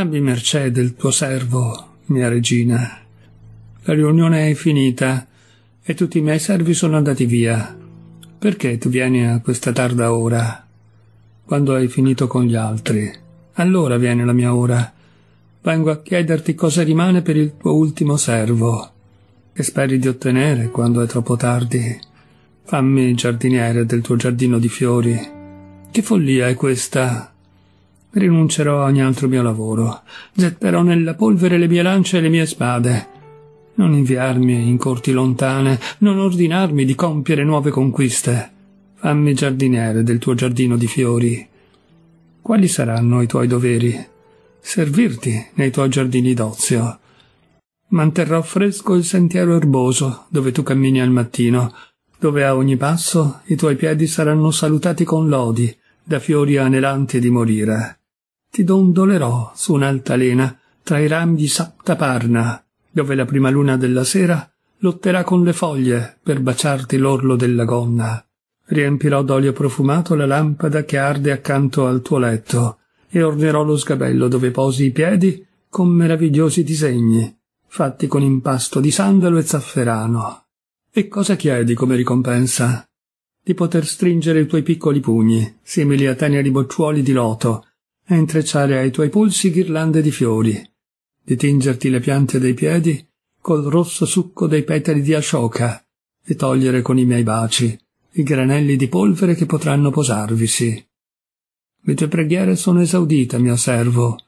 Abbi mercè del tuo servo, mia regina. La riunione è finita e tutti i miei servi sono andati via. Perché tu vieni a questa tarda ora, quando hai finito con gli altri? Allora viene la mia ora. Vengo a chiederti cosa rimane per il tuo ultimo servo, che speri di ottenere quando è troppo tardi. Fammi giardiniere del tuo giardino di fiori. Che follia è questa? Rinuncerò a ogni altro mio lavoro. Getterò nella polvere le mie lance e le mie spade. Non inviarmi in corti lontane, non ordinarmi di compiere nuove conquiste. Fammi giardiniere del tuo giardino di fiori. Quali saranno i tuoi doveri? Servirti nei tuoi giardini d'ozio. Manterrò fresco il sentiero erboso dove tu cammini al mattino, dove a ogni passo i tuoi piedi saranno salutati con lodi, da fiori anelanti di morire ti dondolerò su un'altalena tra i rami di Saptaparna, dove la prima luna della sera lotterà con le foglie per baciarti l'orlo della gonna. Riempirò d'olio profumato la lampada che arde accanto al tuo letto e ornerò lo sgabello dove posi i piedi con meravigliosi disegni, fatti con impasto di sandalo e zafferano. E cosa chiedi come ricompensa? Di poter stringere i tuoi piccoli pugni, simili a teneri bocciuoli di loto, e intrecciare ai tuoi polsi ghirlande di fiori, di tingerti le piante dei piedi col rosso succo dei petali di ashoka e togliere con i miei baci i granelli di polvere che potranno posarvisi. Le tue preghiere sono esaudite, mio servo.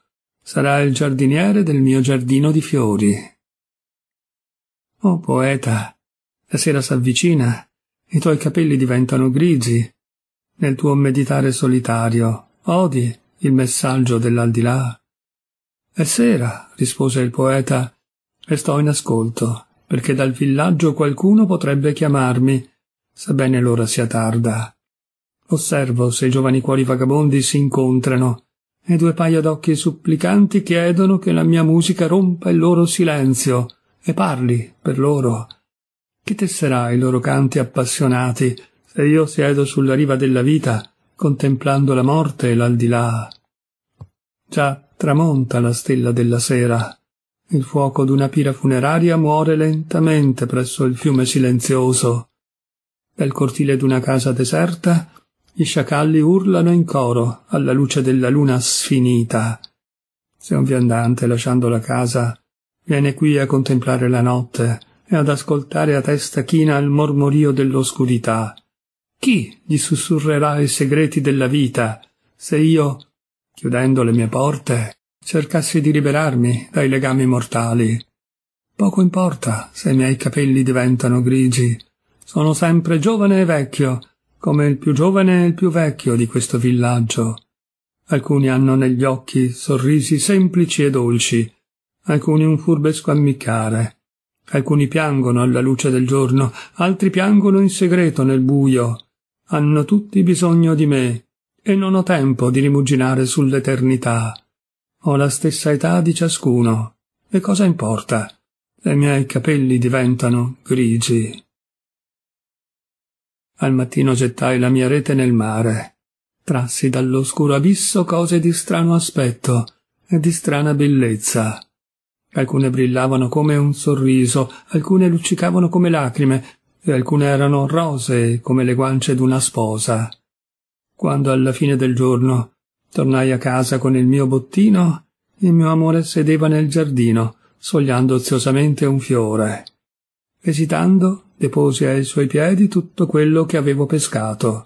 Sarai il giardiniere del mio giardino di fiori. Oh poeta, la sera s'avvicina, i tuoi capelli diventano grigi. Nel tuo meditare solitario, odi il messaggio dell'aldilà? È sera, rispose il poeta, e sto in ascolto, perché dal villaggio qualcuno potrebbe chiamarmi, sebbene l'ora sia tarda. Osservo se i giovani cuori vagabondi si incontrano, e due paia d'occhi supplicanti chiedono che la mia musica rompa il loro silenzio e parli per loro. Chi tesserà i loro canti appassionati se io siedo sulla riva della vita, contemplando la morte e l'aldilà? Già tramonta la stella della sera. Il fuoco d'una pira funeraria muore lentamente presso il fiume silenzioso. Dal cortile d'una casa deserta gli sciacalli urlano in coro alla luce della luna sfinita. Se un viandante, lasciando la casa, viene qui a contemplare la notte e ad ascoltare a testa china il mormorio dell'oscurità, chi gli sussurrerà i segreti della vita se io chiudendo le mie porte, cercassi di liberarmi dai legami mortali. Poco importa se i miei capelli diventano grigi. Sono sempre giovane e vecchio, come il più giovane e il più vecchio di questo villaggio. Alcuni hanno negli occhi sorrisi semplici e dolci, alcuni un furbesco ammiccare. Alcuni piangono alla luce del giorno, altri piangono in segreto nel buio. Hanno tutti bisogno di me, e non ho tempo di rimuginare sull'eternità. Ho la stessa età di ciascuno. E cosa importa? I miei capelli diventano grigi. Al mattino gettai la mia rete nel mare. Trassi dall'oscuro abisso cose di strano aspetto e di strana bellezza. Alcune brillavano come un sorriso, alcune luccicavano come lacrime, e alcune erano rosee come le guance d'una sposa quando alla fine del giorno tornai a casa con il mio bottino, il mio amore sedeva nel giardino, sogliando oziosamente un fiore. Esitando, deposi ai suoi piedi tutto quello che avevo pescato.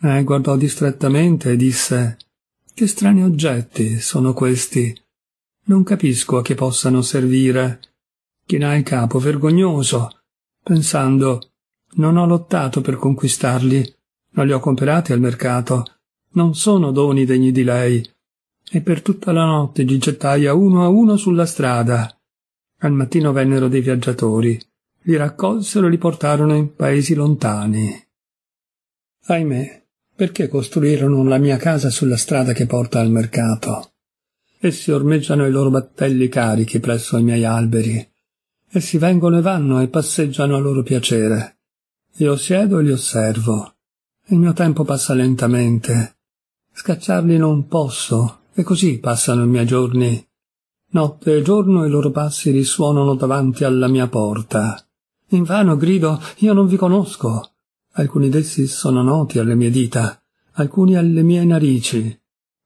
E eh, guardò distrettamente e disse Che strani oggetti sono questi. Non capisco a che possano servire. Chinai il capo vergognoso, pensando Non ho lottato per conquistarli, non li ho comprati al mercato. Non sono doni degni di lei. E per tutta la notte li gettai a uno a uno sulla strada. Al mattino vennero dei viaggiatori. Li raccolsero e li portarono in paesi lontani. Ahimè, perché costruirono la mia casa sulla strada che porta al mercato? Essi ormeggiano i loro battelli carichi presso i miei alberi. Essi vengono e vanno e passeggiano a loro piacere. Io siedo e li osservo. Il mio tempo passa lentamente. Scacciarli non posso, e così passano i miei giorni. Notte e giorno i loro passi risuonano davanti alla mia porta. In vano grido io non vi conosco. Alcuni d'essi sono noti alle mie dita, alcuni alle mie narici.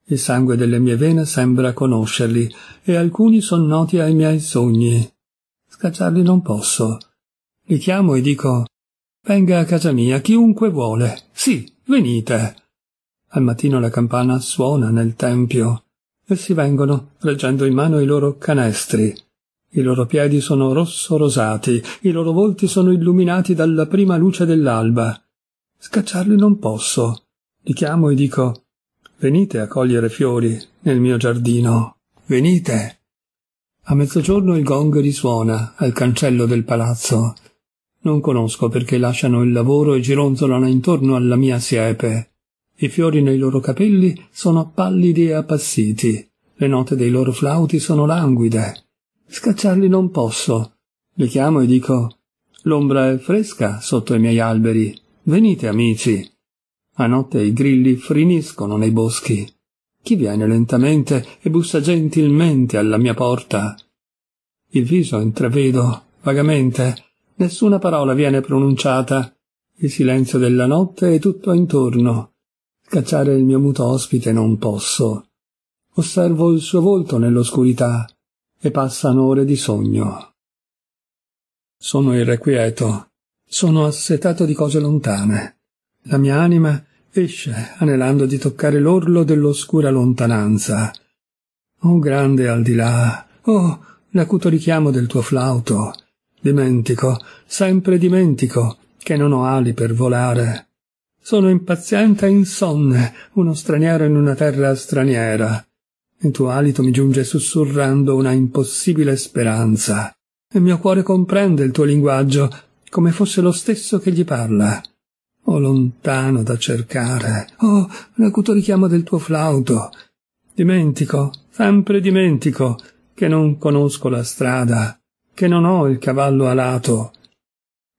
Il sangue delle mie vene sembra conoscerli, e alcuni sono noti ai miei sogni. Scacciarli non posso. Li chiamo e dico Venga a casa mia chiunque vuole, sì, venite. Al mattino la campana suona nel tempio. Essi vengono, reggendo in mano i loro canestri. I loro piedi sono rosso-rosati, i loro volti sono illuminati dalla prima luce dell'alba. Scacciarli non posso. Li chiamo e dico Venite a cogliere fiori nel mio giardino. Venite. A mezzogiorno il gong risuona al cancello del palazzo non conosco perché lasciano il lavoro e gironzolano intorno alla mia siepe. I fiori nei loro capelli sono pallidi e appassiti. Le note dei loro flauti sono languide. Scacciarli non posso. Li chiamo e dico L'ombra è fresca sotto i miei alberi. Venite, amici. A notte i grilli friniscono nei boschi. Chi viene lentamente e bussa gentilmente alla mia porta? Il viso intravedo, vagamente, Nessuna parola viene pronunciata. Il silenzio della notte è tutto intorno. Scacciare il mio muto ospite non posso. Osservo il suo volto nell'oscurità e passano ore di sogno. Sono irrequieto. Sono assetato di cose lontane. La mia anima esce anelando di toccare l'orlo dell'oscura lontananza. Oh grande al di là, oh l'acuto richiamo del tuo flauto, Dimentico, sempre dimentico, che non ho ali per volare. Sono impaziente e insonne, uno straniero in una terra straniera. Il tuo alito mi giunge sussurrando una impossibile speranza. Il mio cuore comprende il tuo linguaggio come fosse lo stesso che gli parla. Oh lontano da cercare, oh l'acuto richiamo del tuo flauto. Dimentico, sempre dimentico, che non conosco la strada che non ho il cavallo alato.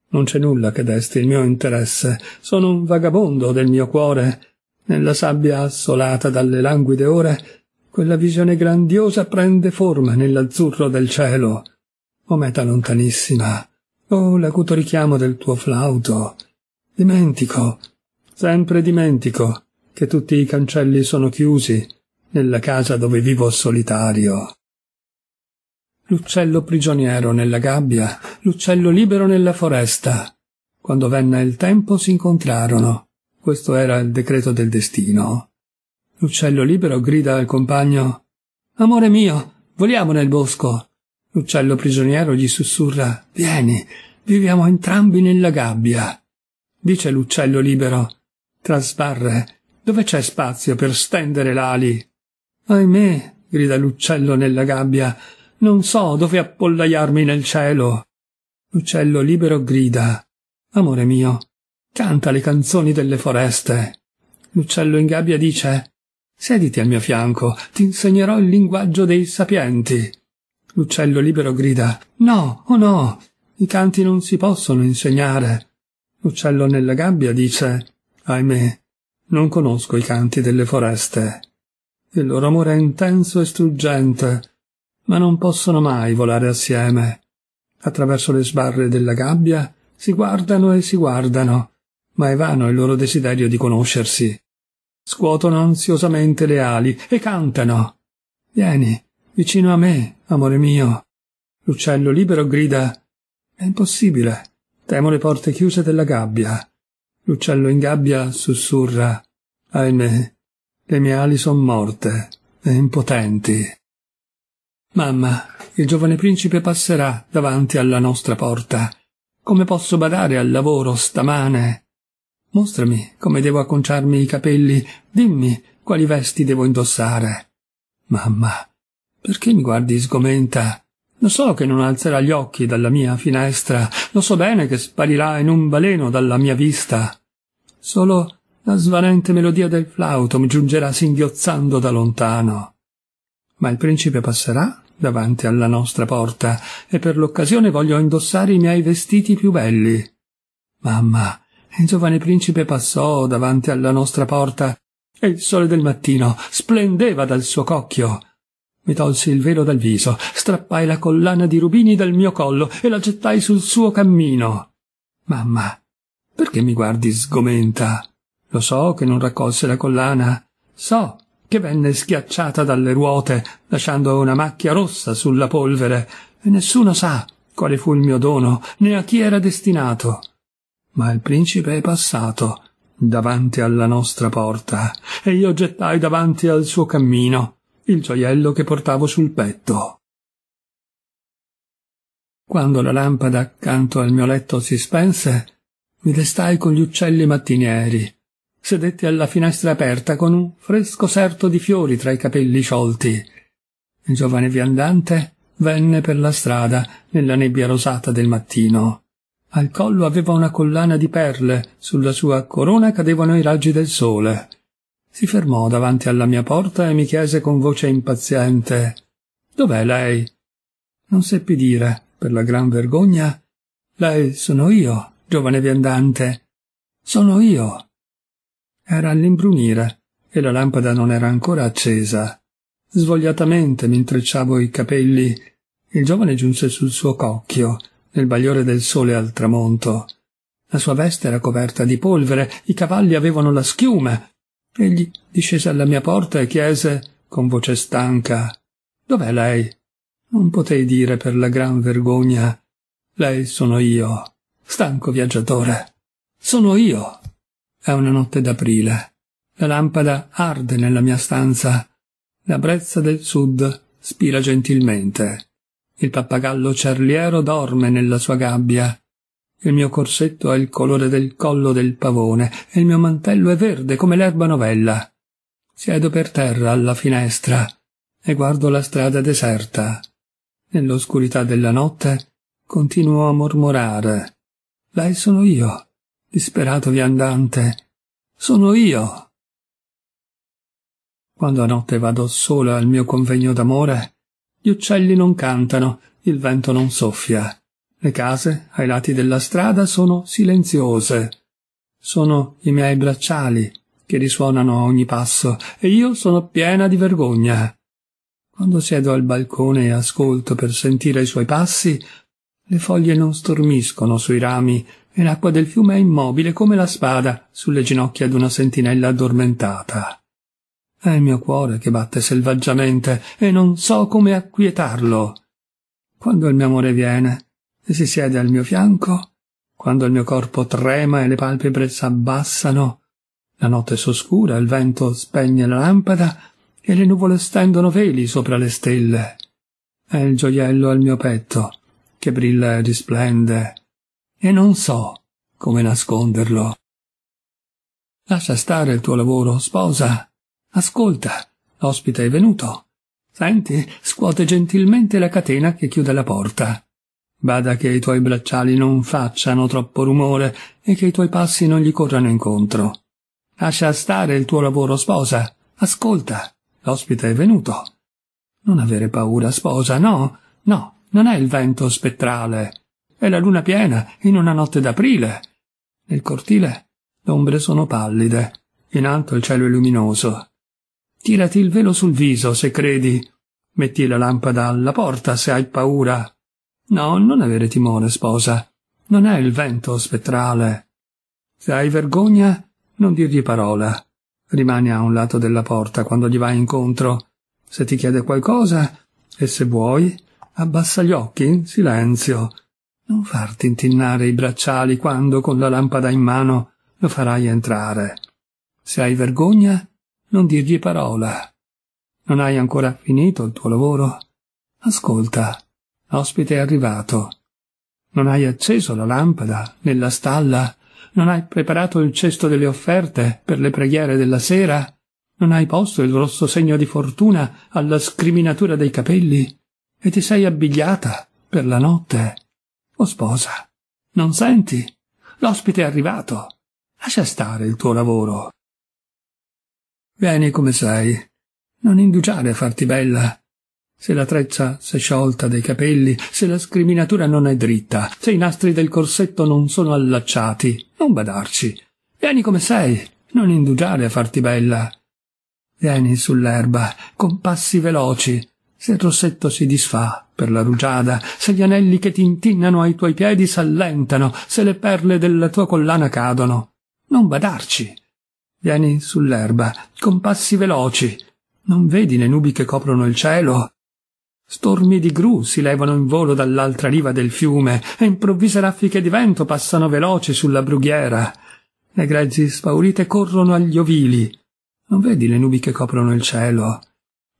Non c'è nulla che desti il mio interesse, sono un vagabondo del mio cuore. Nella sabbia assolata dalle languide ore, quella visione grandiosa prende forma nell'azzurro del cielo. O meta lontanissima, o l'acuto richiamo del tuo flauto. Dimentico, sempre dimentico, che tutti i cancelli sono chiusi nella casa dove vivo solitario l'uccello prigioniero nella gabbia, l'uccello libero nella foresta. Quando venne il tempo si incontrarono. Questo era il decreto del destino. L'uccello libero grida al compagno Amore mio, voliamo nel bosco. L'uccello prigioniero gli sussurra Vieni, viviamo entrambi nella gabbia. Dice l'uccello libero Tra sbarre, dove c'è spazio per stendere l'ali? Ahimè, grida l'uccello nella gabbia, non so dove appollaiarmi nel cielo. L'uccello libero grida. Amore mio, canta le canzoni delle foreste. L'uccello in gabbia dice Sediti al mio fianco, ti insegnerò il linguaggio dei sapienti. L'uccello libero grida No, oh no, i canti non si possono insegnare. L'uccello nella gabbia dice Ahimè, non conosco i canti delle foreste. Il loro amore è intenso e struggente, ma non possono mai volare assieme. Attraverso le sbarre della gabbia si guardano e si guardano, ma è vano il loro desiderio di conoscersi. Scuotono ansiosamente le ali e cantano. Vieni, vicino a me, amore mio. L'uccello libero grida È impossibile. Temo le porte chiuse della gabbia. L'uccello in gabbia sussurra Ahimè, le mie ali son morte e impotenti. Mamma, il giovane principe passerà davanti alla nostra porta. Come posso badare al lavoro stamane? Mostrami come devo acconciarmi i capelli, dimmi quali vesti devo indossare. Mamma, perché mi guardi sgomenta? Lo so che non alzerà gli occhi dalla mia finestra, lo so bene che sparirà in un baleno dalla mia vista. Solo la svanente melodia del flauto mi giungerà singhiozzando da lontano. Ma il principe passerà davanti alla nostra porta e per l'occasione voglio indossare i miei vestiti più belli. Mamma, il giovane principe passò davanti alla nostra porta e il sole del mattino splendeva dal suo cocchio. Mi tolsi il velo dal viso, strappai la collana di rubini dal mio collo e la gettai sul suo cammino. Mamma, perché mi guardi sgomenta? Lo so che non raccolse la collana. So che venne schiacciata dalle ruote, lasciando una macchia rossa sulla polvere, e nessuno sa quale fu il mio dono, né a chi era destinato. Ma il principe è passato davanti alla nostra porta, e io gettai davanti al suo cammino il gioiello che portavo sul petto. Quando la lampada accanto al mio letto si spense, mi destai con gli uccelli mattinieri sedette alla finestra aperta con un fresco serto di fiori tra i capelli sciolti. Il giovane viandante venne per la strada nella nebbia rosata del mattino. Al collo aveva una collana di perle, sulla sua corona cadevano i raggi del sole. Si fermò davanti alla mia porta e mi chiese con voce impaziente Dov'è lei? Non seppi dire, per la gran vergogna, Lei sono io, giovane viandante. Sono io. Era all'imbrunire e la lampada non era ancora accesa. Svogliatamente mi intrecciavo i capelli. Il giovane giunse sul suo cocchio, nel bagliore del sole al tramonto. La sua veste era coperta di polvere, i cavalli avevano la schiuma. Egli discese alla mia porta e chiese, con voce stanca, Dov'è lei? Non potei dire per la gran vergogna. Lei sono io, stanco viaggiatore. Sono io. È una notte d'aprile. La lampada arde nella mia stanza. La brezza del sud spira gentilmente. Il pappagallo cerliero dorme nella sua gabbia. Il mio corsetto ha il colore del collo del pavone e il mio mantello è verde come l'erba novella. Siedo per terra alla finestra e guardo la strada deserta. Nell'oscurità della notte continuo a mormorare. Lei sono io disperato viandante, sono io. Quando a notte vado sola al mio convegno d'amore, gli uccelli non cantano, il vento non soffia, le case ai lati della strada sono silenziose. Sono i miei bracciali che risuonano a ogni passo e io sono piena di vergogna. Quando siedo al balcone e ascolto per sentire i suoi passi, le foglie non stormiscono sui rami e l'acqua del fiume è immobile come la spada sulle ginocchia d'una sentinella addormentata. È il mio cuore che batte selvaggiamente e non so come acquietarlo. Quando il mio amore viene e si siede al mio fianco, quando il mio corpo trema e le palpebre s'abbassano, la notte s'oscura, il vento spegne la lampada e le nuvole stendono veli sopra le stelle. È il gioiello al mio petto che brilla e risplende e non so come nasconderlo. Lascia stare il tuo lavoro, sposa. Ascolta, l'ospite è venuto. Senti, scuote gentilmente la catena che chiude la porta. Bada che i tuoi bracciali non facciano troppo rumore e che i tuoi passi non gli corrano incontro. Lascia stare il tuo lavoro, sposa. Ascolta, l'ospite è venuto. Non avere paura, sposa, no, no, non è il vento spettrale. È la luna piena, in una notte d'aprile. Nel cortile le ombre sono pallide, in alto il cielo è luminoso. Tirati il velo sul viso, se credi. Metti la lampada alla porta, se hai paura. No, non avere timore, sposa. Non è il vento spettrale. Se hai vergogna, non dirgli parola. Rimani a un lato della porta quando gli vai incontro. Se ti chiede qualcosa, e se vuoi, abbassa gli occhi, silenzio. Non far tintinnare i bracciali quando con la lampada in mano lo farai entrare. Se hai vergogna, non dirgli parola. Non hai ancora finito il tuo lavoro? Ascolta, l'ospite è arrivato. Non hai acceso la lampada nella stalla? Non hai preparato il cesto delle offerte per le preghiere della sera? Non hai posto il rosso segno di fortuna alla scriminatura dei capelli? E ti sei abbigliata per la notte? Oh sposa, non senti? L'ospite è arrivato. Lascia stare il tuo lavoro. Vieni come sei. Non indugiare a farti bella. Se la treccia s'è sciolta dai capelli, se la scriminatura non è dritta, se i nastri del corsetto non sono allacciati, non badarci. Vieni come sei, non indugiare a farti bella. Vieni sull'erba, con passi veloci, se il rossetto si disfà per la rugiada, se gli anelli che tintinnano ai tuoi piedi s'allentano, se le perle della tua collana cadono, non badarci. Vieni sull'erba, con passi veloci. Non vedi le nubi che coprono il cielo? Stormi di gru si levano in volo dall'altra riva del fiume e improvvise raffiche di vento passano veloci sulla brughiera. Le greggi spaurite corrono agli ovili. Non vedi le nubi che coprono il cielo?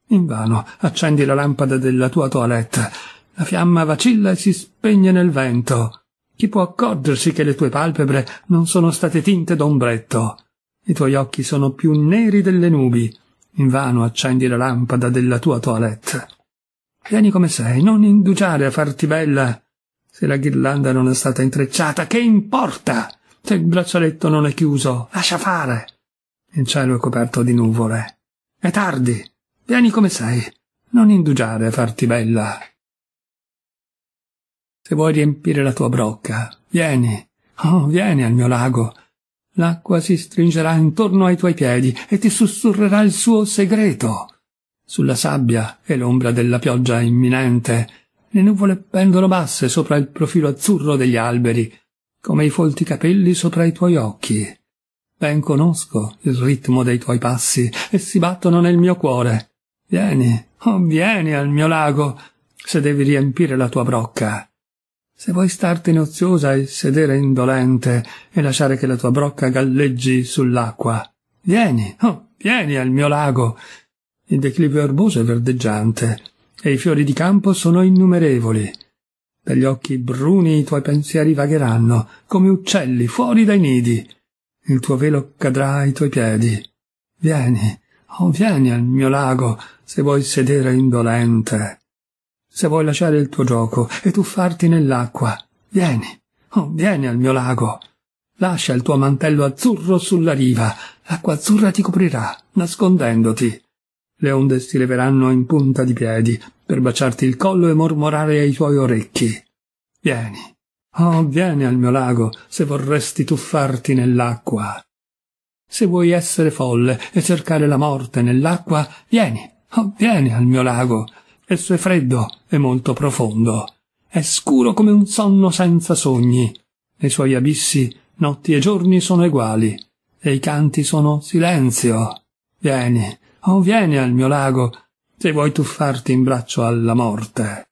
Invano accendi la lampada della tua toilette. La fiamma vacilla e si spegne nel vento. Chi può accorgersi che le tue palpebre non sono state tinte d'ombretto? I tuoi occhi sono più neri delle nubi. Invano accendi la lampada della tua toilette. Vieni come sei, non indugiare a farti bella. Se la ghirlanda non è stata intrecciata, che importa? Se il braccialetto non è chiuso, lascia fare. Il cielo è coperto di nuvole. È tardi. Vieni come sei, non indugiare a farti bella. Se vuoi riempire la tua brocca, vieni, oh, vieni al mio lago. L'acqua si stringerà intorno ai tuoi piedi e ti sussurrerà il suo segreto. Sulla sabbia e l'ombra della pioggia imminente, le nuvole pendono basse sopra il profilo azzurro degli alberi, come i folti capelli sopra i tuoi occhi. Ben conosco il ritmo dei tuoi passi e si battono nel mio cuore. Vieni, oh vieni al mio lago, se devi riempire la tua brocca. Se vuoi startene oziosa e sedere indolente e lasciare che la tua brocca galleggi sull'acqua, vieni, oh, vieni al mio lago. Il declivio erboso è verdeggiante e i fiori di campo sono innumerevoli. Dagli occhi bruni i tuoi pensieri vagheranno come uccelli fuori dai nidi. Il tuo velo cadrà ai tuoi piedi. Vieni, oh, vieni al mio lago, se vuoi sedere indolente, se vuoi lasciare il tuo gioco e tuffarti nell'acqua, vieni, oh, vieni al mio lago. Lascia il tuo mantello azzurro sulla riva, l'acqua azzurra ti coprirà, nascondendoti. Le onde si leveranno in punta di piedi per baciarti il collo e mormorare ai tuoi orecchi. Vieni, oh, vieni al mio lago se vorresti tuffarti nell'acqua. Se vuoi essere folle e cercare la morte nell'acqua, vieni, Oh, vieni al mio lago. Esso è freddo e molto profondo. È scuro come un sonno senza sogni. Nei suoi abissi notti e giorni sono eguali, e i canti sono silenzio. Vieni, oh vieni al mio lago, se vuoi tuffarti in braccio alla morte.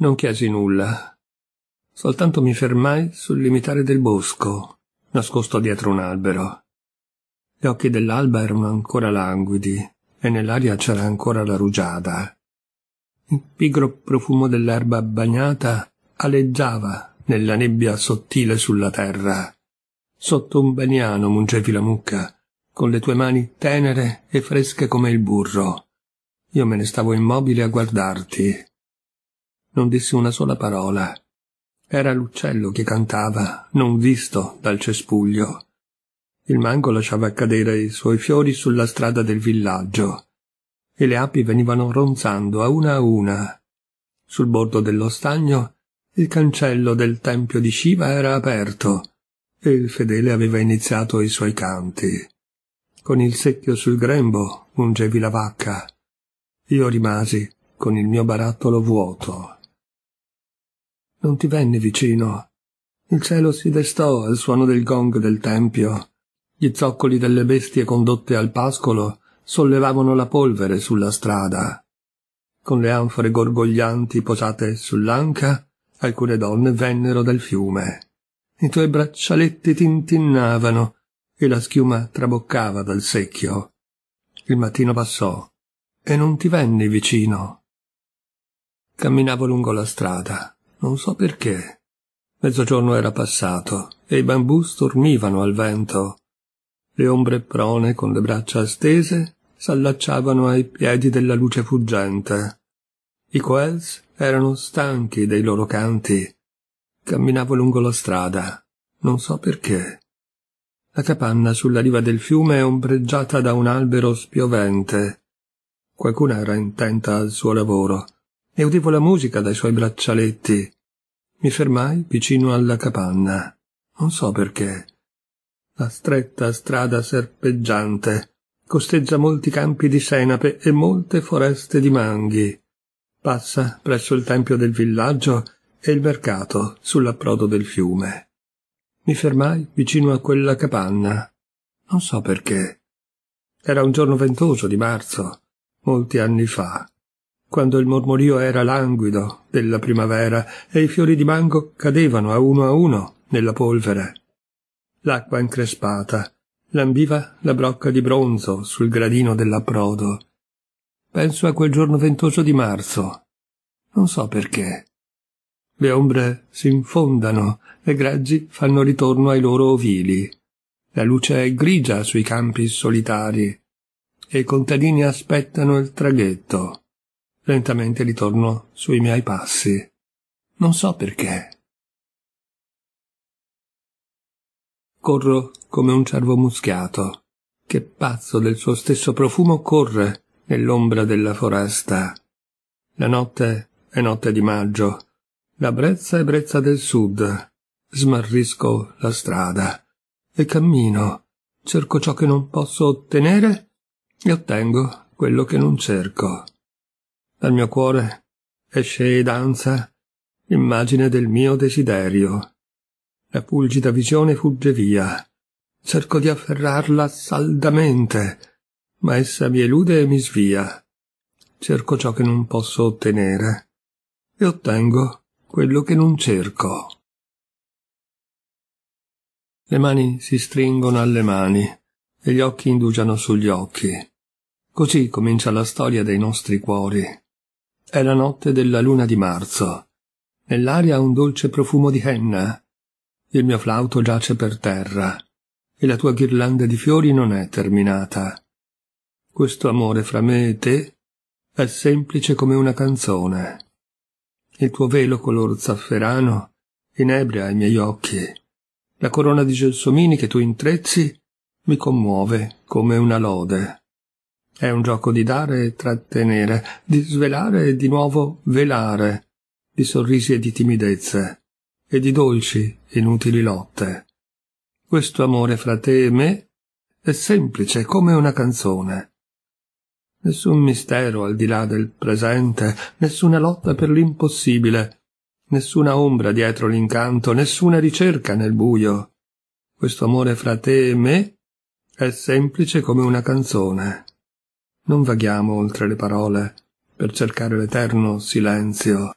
Non chiesi nulla, Soltanto mi fermai sul limitare del bosco, nascosto dietro un albero. Gli occhi dell'alba erano ancora languidi e nell'aria c'era ancora la rugiada. Il pigro profumo dell'erba bagnata aleggiava nella nebbia sottile sulla terra. Sotto un baniano mungevi la mucca, con le tue mani tenere e fresche come il burro. Io me ne stavo immobile a guardarti. Non dissi una sola parola. Era l'uccello che cantava, non visto dal cespuglio. Il mango lasciava cadere i suoi fiori sulla strada del villaggio e le api venivano ronzando a una a una. Sul bordo dello stagno il cancello del tempio di Shiva era aperto e il fedele aveva iniziato i suoi canti. Con il secchio sul grembo ungevi la vacca. Io rimasi con il mio barattolo vuoto non ti venne vicino. Il cielo si destò al suono del gong del tempio. Gli zoccoli delle bestie condotte al pascolo sollevavano la polvere sulla strada. Con le anfore gorgoglianti posate sull'anca, alcune donne vennero dal fiume. I tuoi braccialetti tintinnavano e la schiuma traboccava dal secchio. Il mattino passò e non ti venni vicino. Camminavo lungo la strada. Non so perché. Mezzogiorno era passato e i bambù stormivano al vento. Le ombre prone con le braccia stese s'allacciavano ai piedi della luce fuggente. I Quells erano stanchi dei loro canti. Camminavo lungo la strada, non so perché. La capanna sulla riva del fiume è ombreggiata da un albero spiovente. Qualcuna era intenta al suo lavoro e udivo la musica dai suoi braccialetti. Mi fermai vicino alla capanna. Non so perché. La stretta strada serpeggiante costeggia molti campi di senape e molte foreste di manghi. Passa presso il tempio del villaggio e il mercato sull'approdo del fiume. Mi fermai vicino a quella capanna. Non so perché. Era un giorno ventoso di marzo, molti anni fa quando il mormorio era languido della primavera e i fiori di mango cadevano a uno a uno nella polvere. L'acqua increspata lambiva la brocca di bronzo sul gradino dell'approdo. Penso a quel giorno ventoso di marzo. Non so perché. Le ombre si infondano le greggi fanno ritorno ai loro ovili. La luce è grigia sui campi solitari e i contadini aspettano il traghetto. Lentamente ritorno sui miei passi. Non so perché. Corro come un cervo muschiato, che pazzo del suo stesso profumo corre nell'ombra della foresta. La notte è notte di maggio, la brezza è brezza del sud. Smarrisco la strada e cammino, cerco ciò che non posso ottenere e ottengo quello che non cerco. Dal mio cuore esce e danza l'immagine del mio desiderio. La fulgida visione fugge via. Cerco di afferrarla saldamente, ma essa mi elude e mi svia. Cerco ciò che non posso ottenere e ottengo quello che non cerco. Le mani si stringono alle mani e gli occhi indugiano sugli occhi. Così comincia la storia dei nostri cuori. È la notte della luna di marzo. Nell'aria un dolce profumo di henna. Il mio flauto giace per terra e la tua ghirlanda di fiori non è terminata. Questo amore fra me e te è semplice come una canzone. Il tuo velo color zafferano inebria i miei occhi. La corona di gelsomini che tu intrezzi mi commuove come una lode. È un gioco di dare e trattenere, di svelare e di nuovo velare, di sorrisi e di timidezze, e di dolci, inutili lotte. Questo amore fra te e me è semplice come una canzone. Nessun mistero al di là del presente, nessuna lotta per l'impossibile, nessuna ombra dietro l'incanto, nessuna ricerca nel buio. Questo amore fra te e me è semplice come una canzone. Non vaghiamo oltre le parole per cercare l'eterno silenzio.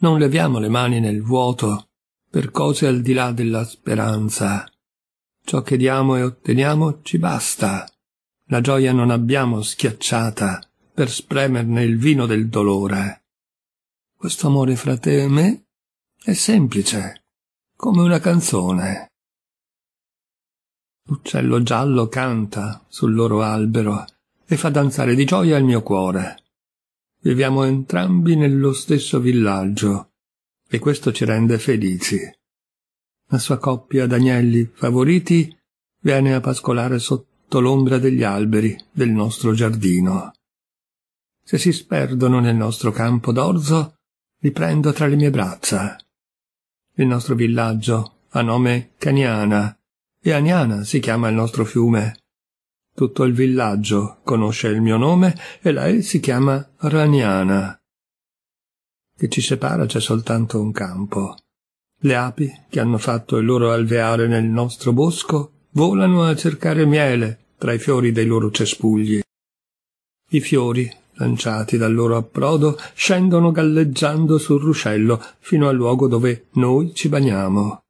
Non leviamo le mani nel vuoto per cose al di là della speranza. Ciò che diamo e otteniamo ci basta. La gioia non abbiamo schiacciata per spremerne il vino del dolore. Questo amore fra te e me è semplice, come una canzone. L'uccello giallo canta sul loro albero e fa danzare di gioia il mio cuore. Viviamo entrambi nello stesso villaggio e questo ci rende felici. La sua coppia d'agnelli favoriti viene a pascolare sotto l'ombra degli alberi del nostro giardino. Se si sperdono nel nostro campo d'orzo, li prendo tra le mie braccia. Il nostro villaggio ha nome Caniana e Aniana si chiama il nostro fiume tutto il villaggio conosce il mio nome e lei si chiama Raniana. Che ci separa c'è soltanto un campo. Le api, che hanno fatto il loro alveare nel nostro bosco, volano a cercare miele tra i fiori dei loro cespugli. I fiori, lanciati dal loro approdo, scendono galleggiando sul ruscello fino al luogo dove noi ci bagniamo.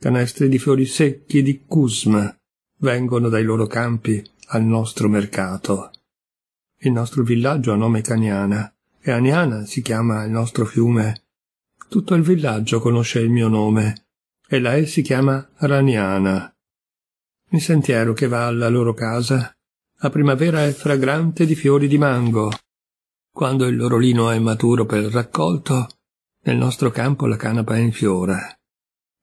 Canestri di fiori secchi di Cusma, vengono dai loro campi al nostro mercato. Il nostro villaggio ha nome Caniana e Aniana si chiama il nostro fiume. Tutto il villaggio conosce il mio nome e lei si chiama Raniana. Il sentiero che va alla loro casa la primavera è fragrante di fiori di mango. Quando il loro lino è maturo per il raccolto, nel nostro campo la canapa è in fiore.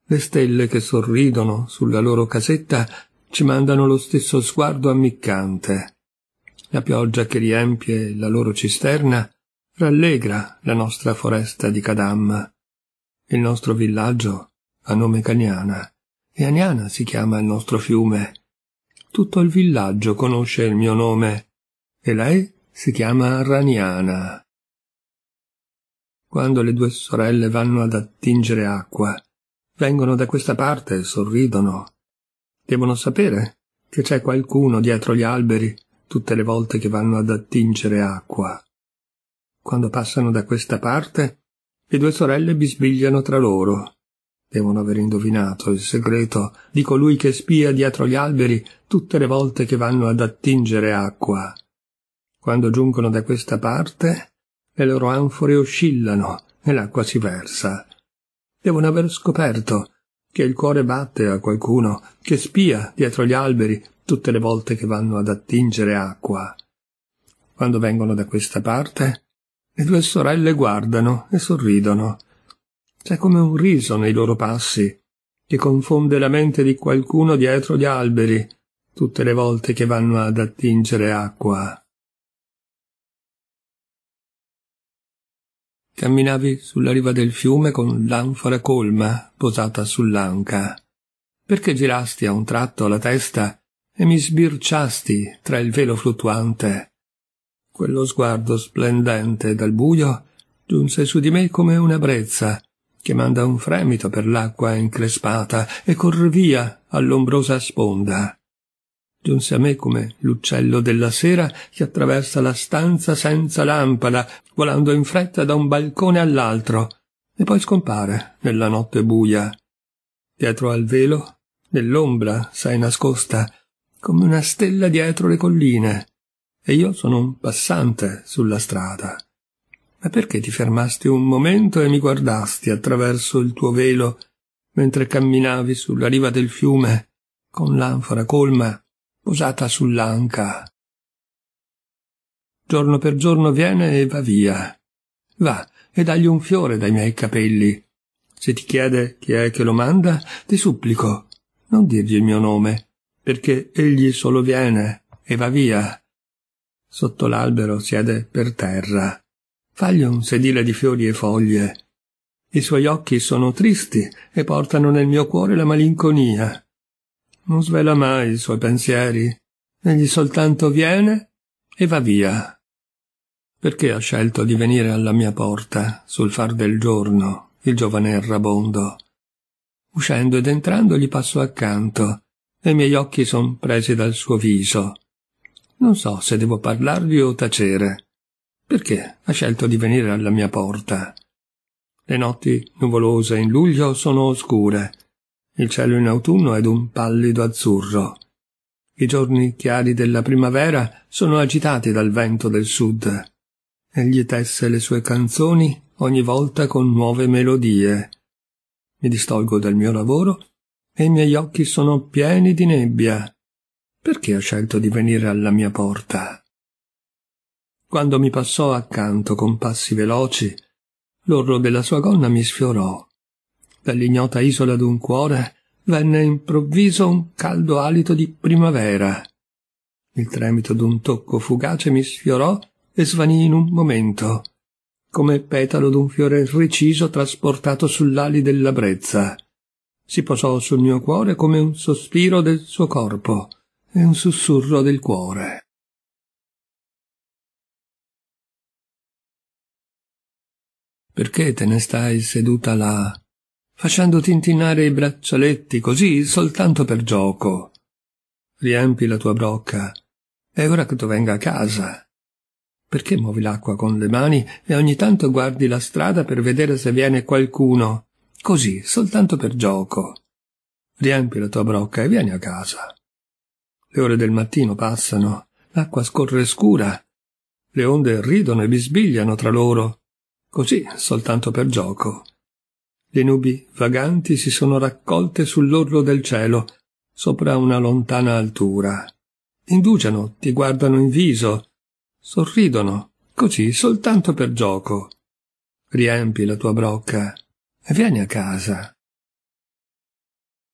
Le stelle che sorridono sulla loro casetta ci mandano lo stesso sguardo ammiccante. La pioggia che riempie la loro cisterna rallegra la nostra foresta di Kadam. Il nostro villaggio ha nome Caniana, e Aniana si chiama il nostro fiume. Tutto il villaggio conosce il mio nome, e lei si chiama Raniana. Quando le due sorelle vanno ad attingere acqua, vengono da questa parte e sorridono Devono sapere che c'è qualcuno dietro gli alberi tutte le volte che vanno ad attingere acqua. Quando passano da questa parte, le due sorelle bisbigliano tra loro. Devono aver indovinato il segreto di colui che spia dietro gli alberi tutte le volte che vanno ad attingere acqua. Quando giungono da questa parte, le loro anfore oscillano e l'acqua si versa. Devono aver scoperto che il cuore batte a qualcuno, che spia dietro gli alberi tutte le volte che vanno ad attingere acqua. Quando vengono da questa parte, le due sorelle guardano e sorridono. C'è come un riso nei loro passi, che confonde la mente di qualcuno dietro gli alberi, tutte le volte che vanno ad attingere acqua. Camminavi sulla riva del fiume con l'anfora colma posata sull'anca. Perché girasti a un tratto la testa e mi sbirciasti tra il velo fluttuante? Quello sguardo splendente dal buio giunse su di me come una brezza che manda un fremito per l'acqua increspata e corre via all'ombrosa sponda giunse a me come l'uccello della sera che attraversa la stanza senza lampada, volando in fretta da un balcone all'altro, e poi scompare nella notte buia. Dietro al velo, nell'ombra, sei nascosta, come una stella dietro le colline, e io sono un passante sulla strada. Ma perché ti fermasti un momento e mi guardasti attraverso il tuo velo mentre camminavi sulla riva del fiume con l'anfora colma posata sull'anca. Giorno per giorno viene e va via. Va e dagli un fiore dai miei capelli. Se ti chiede chi è che lo manda, ti supplico, non dirgli il mio nome, perché egli solo viene e va via. Sotto l'albero siede per terra. Fagli un sedile di fiori e foglie. I suoi occhi sono tristi e portano nel mio cuore la malinconia non svela mai i suoi pensieri, egli soltanto viene e va via. Perché ha scelto di venire alla mia porta, sul far del giorno, il giovane errabondo? Uscendo ed entrando gli passo accanto, e i miei occhi son presi dal suo viso. Non so se devo parlargli o tacere. Perché ha scelto di venire alla mia porta? Le notti nuvolose in luglio sono oscure, il cielo in autunno è d'un pallido azzurro. I giorni chiari della primavera sono agitati dal vento del sud. Egli tesse le sue canzoni ogni volta con nuove melodie. Mi distolgo dal mio lavoro e i miei occhi sono pieni di nebbia. Perché ha scelto di venire alla mia porta? Quando mi passò accanto con passi veloci, l'orlo della sua gonna mi sfiorò dall'ignota isola d'un cuore venne improvviso un caldo alito di primavera. Il tremito d'un tocco fugace mi sfiorò e svanì in un momento, come petalo d'un fiore reciso trasportato sull'ali della brezza. Si posò sul mio cuore come un sospiro del suo corpo e un sussurro del cuore. Perché te ne stai seduta là? facendo tintinnare i braccialetti così soltanto per gioco. Riempi la tua brocca. È ora che tu venga a casa. Perché muovi l'acqua con le mani e ogni tanto guardi la strada per vedere se viene qualcuno? Così, soltanto per gioco. Riempi la tua brocca e vieni a casa. Le ore del mattino passano, l'acqua scorre scura, le onde ridono e bisbigliano tra loro. Così, soltanto per gioco. Le nubi vaganti si sono raccolte sull'orlo del cielo, sopra una lontana altura. Indugiano, ti guardano in viso, sorridono, così soltanto per gioco. Riempi la tua brocca e vieni a casa.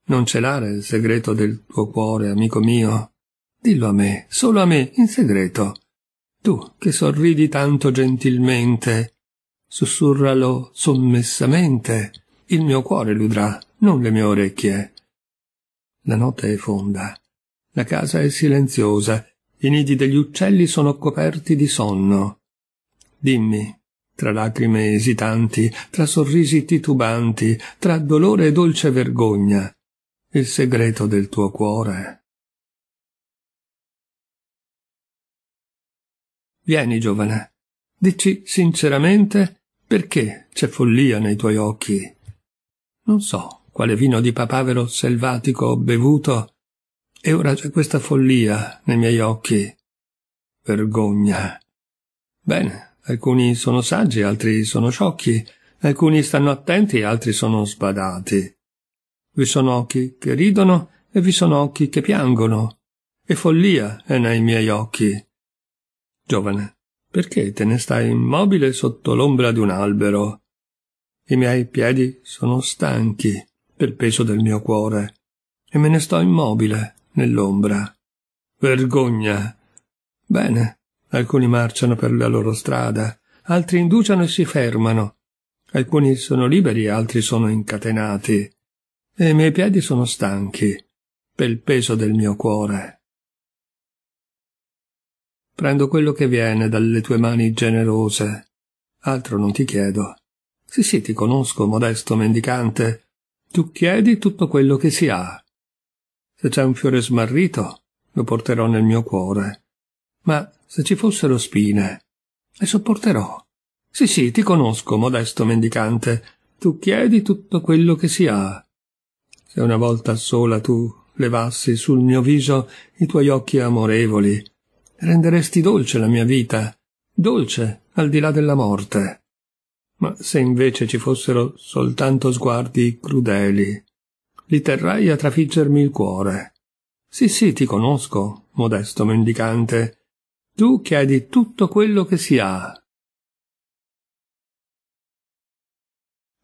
Non celare il segreto del tuo cuore, amico mio. Dillo a me, solo a me, in segreto. Tu che sorridi tanto gentilmente, sussurralo sommessamente il mio cuore ludrà, non le mie orecchie. La notte è fonda. La casa è silenziosa. I nidi degli uccelli sono coperti di sonno. Dimmi, tra lacrime esitanti, tra sorrisi titubanti, tra dolore e dolce vergogna, il segreto del tuo cuore. Vieni, giovane, dici sinceramente perché c'è follia nei tuoi occhi non so quale vino di papavero selvatico ho bevuto, e ora c'è questa follia nei miei occhi. Vergogna. Bene, alcuni sono saggi, altri sono sciocchi, alcuni stanno attenti, altri sono sbadati. Vi sono occhi che ridono e vi sono occhi che piangono, e follia è nei miei occhi. Giovane, perché te ne stai immobile sotto l'ombra di un albero? I miei piedi sono stanchi del peso del mio cuore e me ne sto immobile nell'ombra. Vergogna! Bene, alcuni marciano per la loro strada, altri indugiano e si fermano. Alcuni sono liberi, altri sono incatenati. E i miei piedi sono stanchi pel peso del mio cuore. Prendo quello che viene dalle tue mani generose. Altro non ti chiedo. Sì, sì, ti conosco, modesto mendicante. Tu chiedi tutto quello che si ha. Se c'è un fiore smarrito, lo porterò nel mio cuore. Ma se ci fossero spine, le sopporterò. Sì, sì, ti conosco, modesto mendicante. Tu chiedi tutto quello che si ha. Se una volta sola tu levassi sul mio viso i tuoi occhi amorevoli, renderesti dolce la mia vita, dolce al di là della morte ma se invece ci fossero soltanto sguardi crudeli. Li terrai a trafiggermi il cuore. Sì, sì, ti conosco, modesto mendicante. Tu chiedi tutto quello che si ha.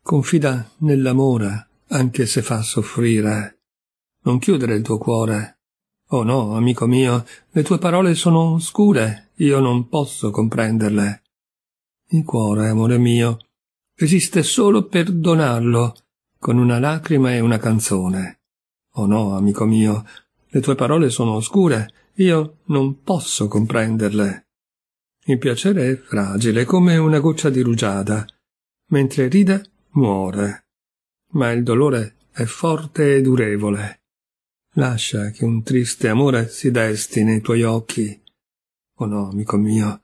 Confida nell'amore, anche se fa soffrire. Non chiudere il tuo cuore. Oh no, amico mio, le tue parole sono oscure, io non posso comprenderle in cuore, amore mio, esiste solo per donarlo, con una lacrima e una canzone. Oh no, amico mio, le tue parole sono oscure, io non posso comprenderle. Il piacere è fragile come una goccia di rugiada, mentre ride muore, ma il dolore è forte e durevole. Lascia che un triste amore si desti nei tuoi occhi. Oh no, amico mio,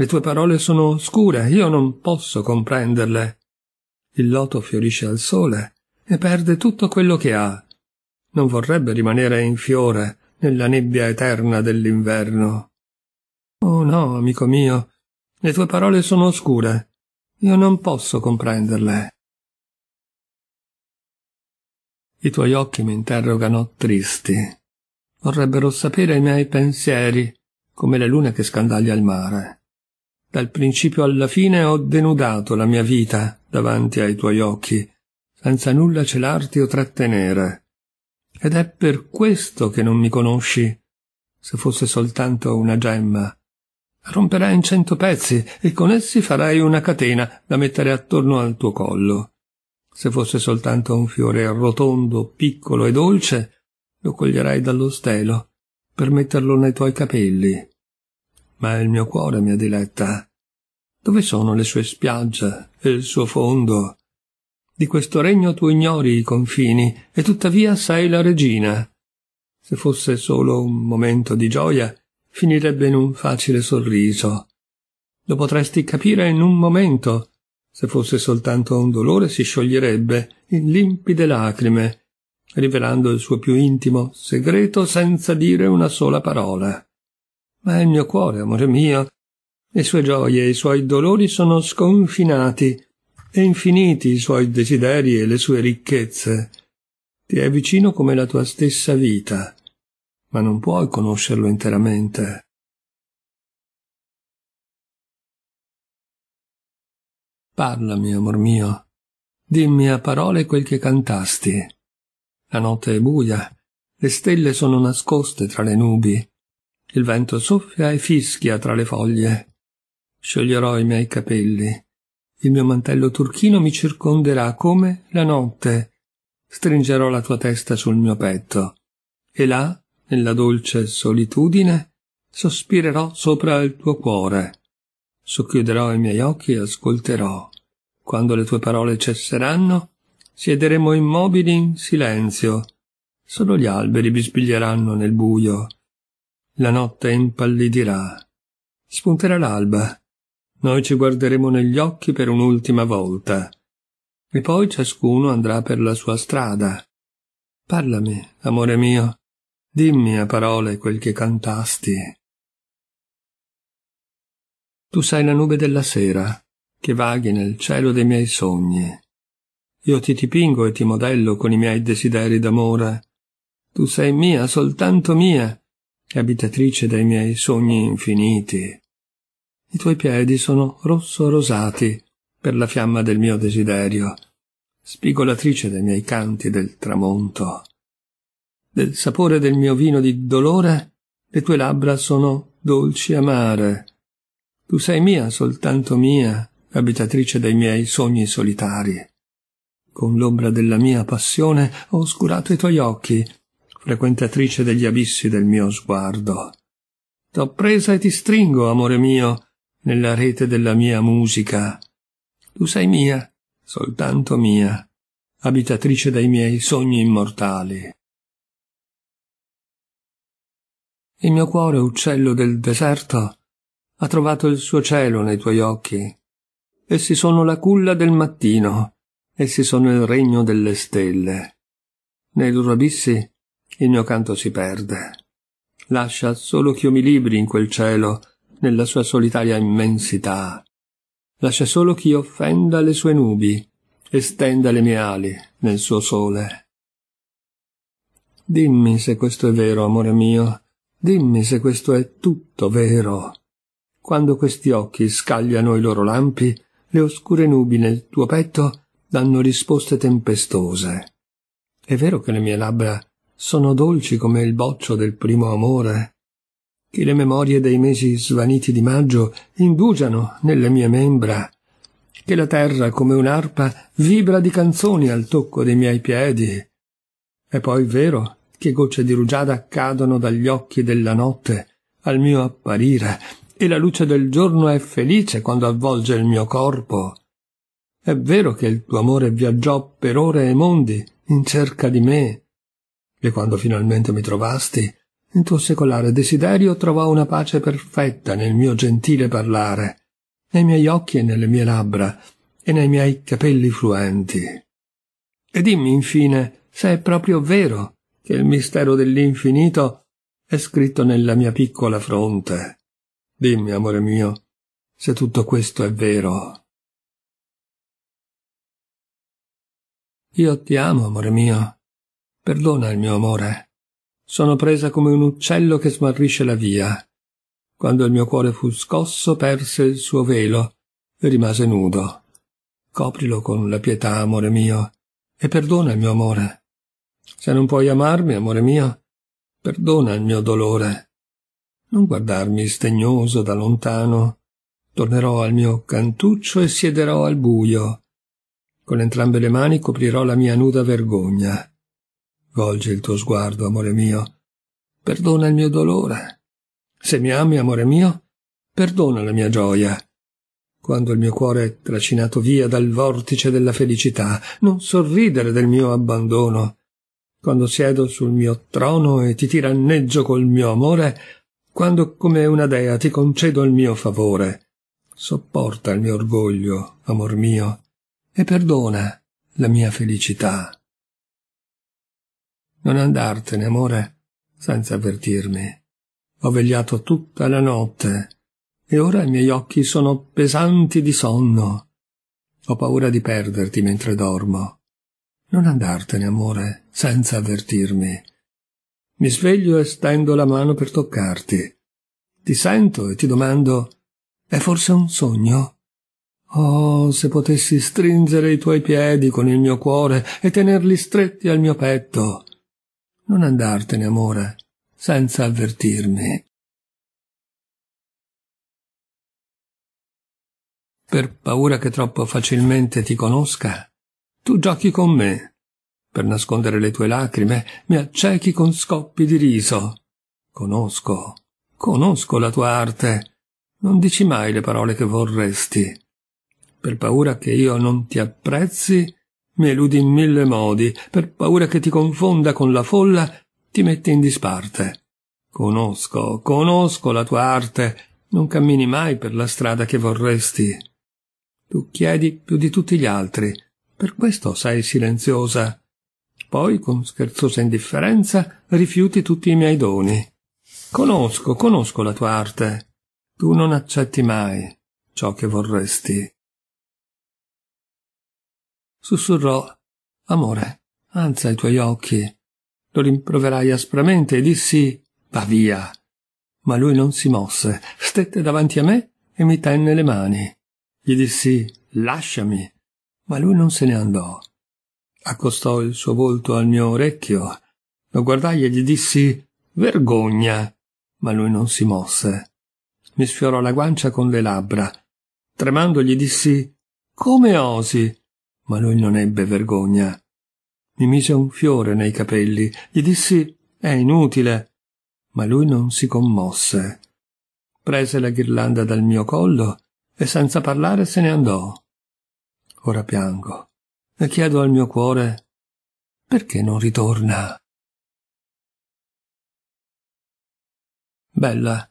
le tue parole sono oscure, io non posso comprenderle. Il loto fiorisce al sole e perde tutto quello che ha. Non vorrebbe rimanere in fiore nella nebbia eterna dell'inverno. Oh no, amico mio, le tue parole sono oscure. Io non posso comprenderle. I tuoi occhi mi interrogano tristi. Vorrebbero sapere i miei pensieri, come le lune che scandaglia il mare. Dal principio alla fine ho denudato la mia vita davanti ai tuoi occhi, senza nulla celarti o trattenere. Ed è per questo che non mi conosci. Se fosse soltanto una gemma, romperai in cento pezzi e con essi farai una catena da mettere attorno al tuo collo. Se fosse soltanto un fiore rotondo, piccolo e dolce, lo coglierai dallo stelo per metterlo nei tuoi capelli ma il mio cuore mi ha diletta. Dove sono le sue spiagge e il suo fondo? Di questo regno tu ignori i confini e tuttavia sei la regina. Se fosse solo un momento di gioia, finirebbe in un facile sorriso. Lo potresti capire in un momento. Se fosse soltanto un dolore si scioglierebbe in limpide lacrime, rivelando il suo più intimo segreto senza dire una sola parola ma è il mio cuore, amore mio. Le sue gioie e i suoi dolori sono sconfinati, e infiniti i suoi desideri e le sue ricchezze. Ti è vicino come la tua stessa vita, ma non puoi conoscerlo interamente. Parlami, amor mio, dimmi a parole quel che cantasti. La notte è buia, le stelle sono nascoste tra le nubi, il vento soffia e fischia tra le foglie. Scioglierò i miei capelli. Il mio mantello turchino mi circonderà come la notte. Stringerò la tua testa sul mio petto. E là, nella dolce solitudine, sospirerò sopra il tuo cuore. Socchiuderò i miei occhi e ascolterò. Quando le tue parole cesseranno, siederemo immobili in silenzio. Solo gli alberi bisbiglieranno nel buio la notte impallidirà. Spunterà l'alba. Noi ci guarderemo negli occhi per un'ultima volta. E poi ciascuno andrà per la sua strada. Parlami, amore mio. Dimmi a parole quel che cantasti. Tu sei la nube della sera, che vaghi nel cielo dei miei sogni. Io ti dipingo e ti modello con i miei desideri d'amore. Tu sei mia, soltanto mia, abitatrice dei miei sogni infiniti. I tuoi piedi sono rosso-rosati per la fiamma del mio desiderio, spigolatrice dei miei canti del tramonto. Del sapore del mio vino di dolore, le tue labbra sono dolci e amare. Tu sei mia, soltanto mia, abitatrice dei miei sogni solitari. Con l'ombra della mia passione ho oscurato i tuoi occhi, frequentatrice degli abissi del mio sguardo. T'ho presa e ti stringo, amore mio, nella rete della mia musica. Tu sei mia, soltanto mia, abitatrice dei miei sogni immortali. Il mio cuore, uccello del deserto, ha trovato il suo cielo nei tuoi occhi. Essi sono la culla del mattino, essi sono il regno delle stelle. Nei loro abissi il mio canto si perde. Lascia solo ch'io mi libri in quel cielo, nella sua solitaria immensità. Lascia solo ch'io offenda le sue nubi e stenda le mie ali nel suo sole. Dimmi se questo è vero, amore mio, dimmi se questo è tutto vero. Quando questi occhi scagliano i loro lampi, le oscure nubi nel tuo petto danno risposte tempestose. È vero che le mie labbra sono dolci come il boccio del primo amore, che le memorie dei mesi svaniti di maggio indugiano nelle mie membra, che la terra come un'arpa vibra di canzoni al tocco dei miei piedi. È poi vero che gocce di rugiada cadono dagli occhi della notte al mio apparire, e la luce del giorno è felice quando avvolge il mio corpo. È vero che il tuo amore viaggiò per ore e mondi in cerca di me, e quando finalmente mi trovasti, il tuo secolare desiderio trovò una pace perfetta nel mio gentile parlare, nei miei occhi e nelle mie labbra, e nei miei capelli fluenti. E dimmi infine se è proprio vero che il mistero dell'infinito è scritto nella mia piccola fronte. Dimmi, amore mio, se tutto questo è vero. Io ti amo, amore mio, Perdona il mio amore. Sono presa come un uccello che smarrisce la via. Quando il mio cuore fu scosso, perse il suo velo e rimase nudo. Coprilo con la pietà, amore mio, e perdona il mio amore. Se non puoi amarmi, amore mio, perdona il mio dolore. Non guardarmi sdegnoso da lontano. Tornerò al mio cantuccio e siederò al buio. Con entrambe le mani coprirò la mia nuda vergogna volge il tuo sguardo, amore mio. Perdona il mio dolore. Se mi ami, amore mio, perdona la mia gioia. Quando il mio cuore è trascinato via dal vortice della felicità, non sorridere del mio abbandono. Quando siedo sul mio trono e ti tiranneggio col mio amore, quando come una dea ti concedo il mio favore. Sopporta il mio orgoglio, amor mio, e perdona la mia felicità. Non andartene, amore, senza avvertirmi. Ho vegliato tutta la notte e ora i miei occhi sono pesanti di sonno. Ho paura di perderti mentre dormo. Non andartene, amore, senza avvertirmi. Mi sveglio e stendo la mano per toccarti. Ti sento e ti domando è forse un sogno? Oh, se potessi stringere i tuoi piedi con il mio cuore e tenerli stretti al mio petto. Non andartene, amore, senza avvertirmi. Per paura che troppo facilmente ti conosca, tu giochi con me. Per nascondere le tue lacrime mi accechi con scoppi di riso. Conosco, conosco la tua arte. Non dici mai le parole che vorresti. Per paura che io non ti apprezzi, mi eludi in mille modi, per paura che ti confonda con la folla, ti metti in disparte. Conosco, conosco la tua arte, non cammini mai per la strada che vorresti. Tu chiedi più di tutti gli altri, per questo sei silenziosa. Poi, con scherzosa indifferenza, rifiuti tutti i miei doni. Conosco, conosco la tua arte. Tu non accetti mai ciò che vorresti sussurrò Amore, alza i tuoi occhi. Lo rimproverai aspramente e dissi Va via. Ma lui non si mosse, stette davanti a me e mi tenne le mani. Gli dissi Lasciami. Ma lui non se ne andò. Accostò il suo volto al mio orecchio. Lo guardai e gli dissi Vergogna. Ma lui non si mosse. Mi sfiorò la guancia con le labbra. Tremando gli dissi Come osi? ma lui non ebbe vergogna. Mi mise un fiore nei capelli, gli dissi è inutile, ma lui non si commosse. Prese la ghirlanda dal mio collo e senza parlare se ne andò. Ora piango e chiedo al mio cuore perché non ritorna. Bella,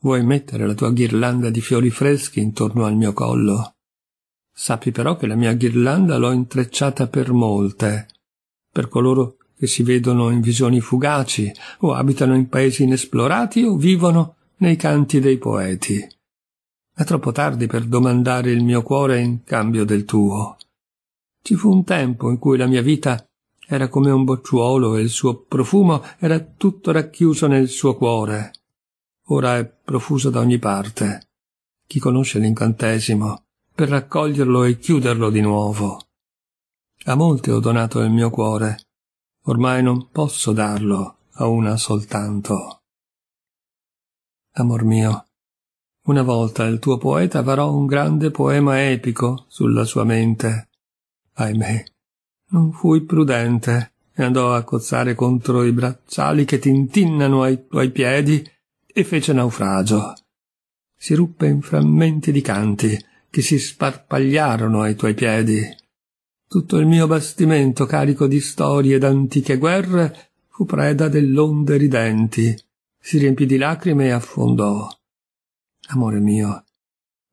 vuoi mettere la tua ghirlanda di fiori freschi intorno al mio collo? Sappi però che la mia ghirlanda l'ho intrecciata per molte, per coloro che si vedono in visioni fugaci, o abitano in paesi inesplorati, o vivono nei canti dei poeti. È troppo tardi per domandare il mio cuore in cambio del tuo. Ci fu un tempo in cui la mia vita era come un bocciuolo e il suo profumo era tutto racchiuso nel suo cuore. Ora è profuso da ogni parte. Chi conosce l'incantesimo per raccoglierlo e chiuderlo di nuovo. A molte ho donato il mio cuore, ormai non posso darlo a una soltanto. Amor mio, una volta il tuo poeta varò un grande poema epico sulla sua mente. Ahimè, non fui prudente e andò a cozzare contro i bracciali che tintinnano ai tuoi piedi e fece naufragio. Si ruppe in frammenti di canti, che si sparpagliarono ai tuoi piedi. Tutto il mio bastimento carico di storie d'antiche guerre fu preda dell'onde ridenti, si riempì di lacrime e affondò. Amore mio,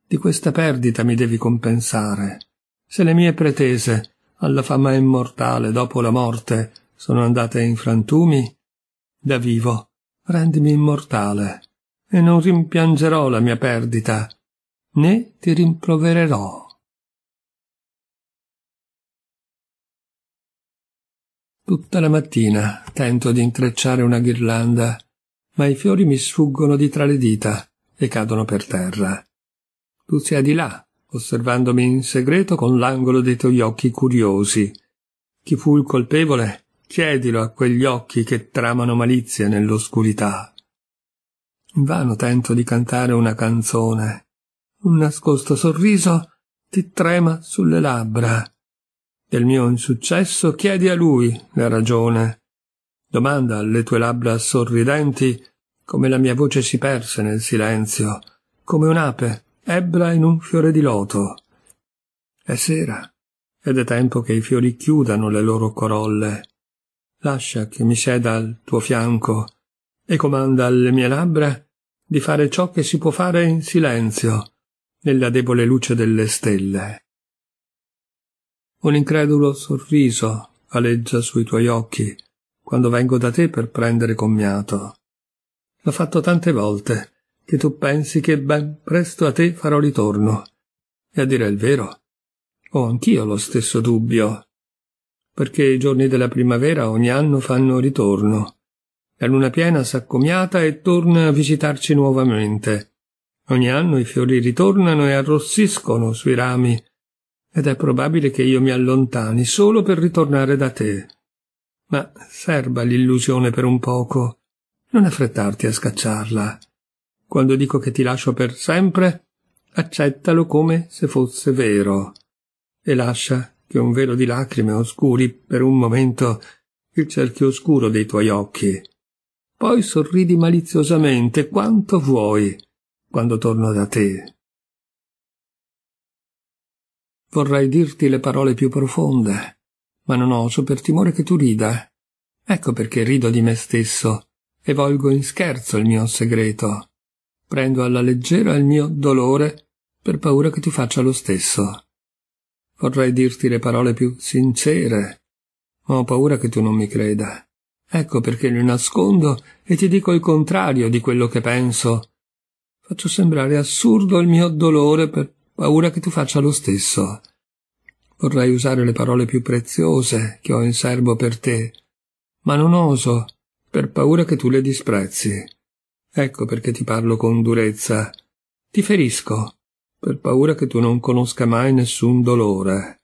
di questa perdita mi devi compensare. Se le mie pretese alla fama immortale dopo la morte sono andate in frantumi, da vivo rendimi immortale, e non rimpiangerò la mia perdita, né ti rimprovererò. Tutta la mattina tento di intrecciare una ghirlanda, ma i fiori mi sfuggono di tra le dita e cadono per terra. Tu sia di là, osservandomi in segreto con l'angolo dei tuoi occhi curiosi. Chi fu il colpevole? Chiedilo a quegli occhi che tramano malizia nell'oscurità. In vano tento di cantare una canzone, un nascosto sorriso ti trema sulle labbra. Del mio insuccesso chiedi a lui la ragione. Domanda alle tue labbra sorridenti come la mia voce si perse nel silenzio, come un'ape ebbra in un fiore di loto. È sera ed è tempo che i fiori chiudano le loro corolle. Lascia che mi sieda al tuo fianco e comanda alle mie labbra di fare ciò che si può fare in silenzio, nella debole luce delle stelle. Un incredulo sorriso aleggia sui tuoi occhi quando vengo da te per prendere commiato. L'ho fatto tante volte che tu pensi che ben presto a te farò ritorno. E a dire il vero, ho anch'io lo stesso dubbio, perché i giorni della primavera ogni anno fanno ritorno. La luna piena s'accomiata e torna a visitarci nuovamente, Ogni anno i fiori ritornano e arrossiscono sui rami, ed è probabile che io mi allontani solo per ritornare da te. Ma serba l'illusione per un poco. Non affrettarti a scacciarla. Quando dico che ti lascio per sempre, accettalo come se fosse vero. E lascia che un velo di lacrime oscuri per un momento il cerchio oscuro dei tuoi occhi. Poi sorridi maliziosamente quanto vuoi quando torno da te. Vorrei dirti le parole più profonde, ma non oso per timore che tu rida. Ecco perché rido di me stesso e volgo in scherzo il mio segreto. Prendo alla leggera il mio dolore per paura che tu faccia lo stesso. Vorrei dirti le parole più sincere, ma ho paura che tu non mi creda. Ecco perché le nascondo e ti dico il contrario di quello che penso Faccio sembrare assurdo il mio dolore per paura che tu faccia lo stesso. Vorrei usare le parole più preziose che ho in serbo per te, ma non oso, per paura che tu le disprezzi. Ecco perché ti parlo con durezza. Ti ferisco, per paura che tu non conosca mai nessun dolore.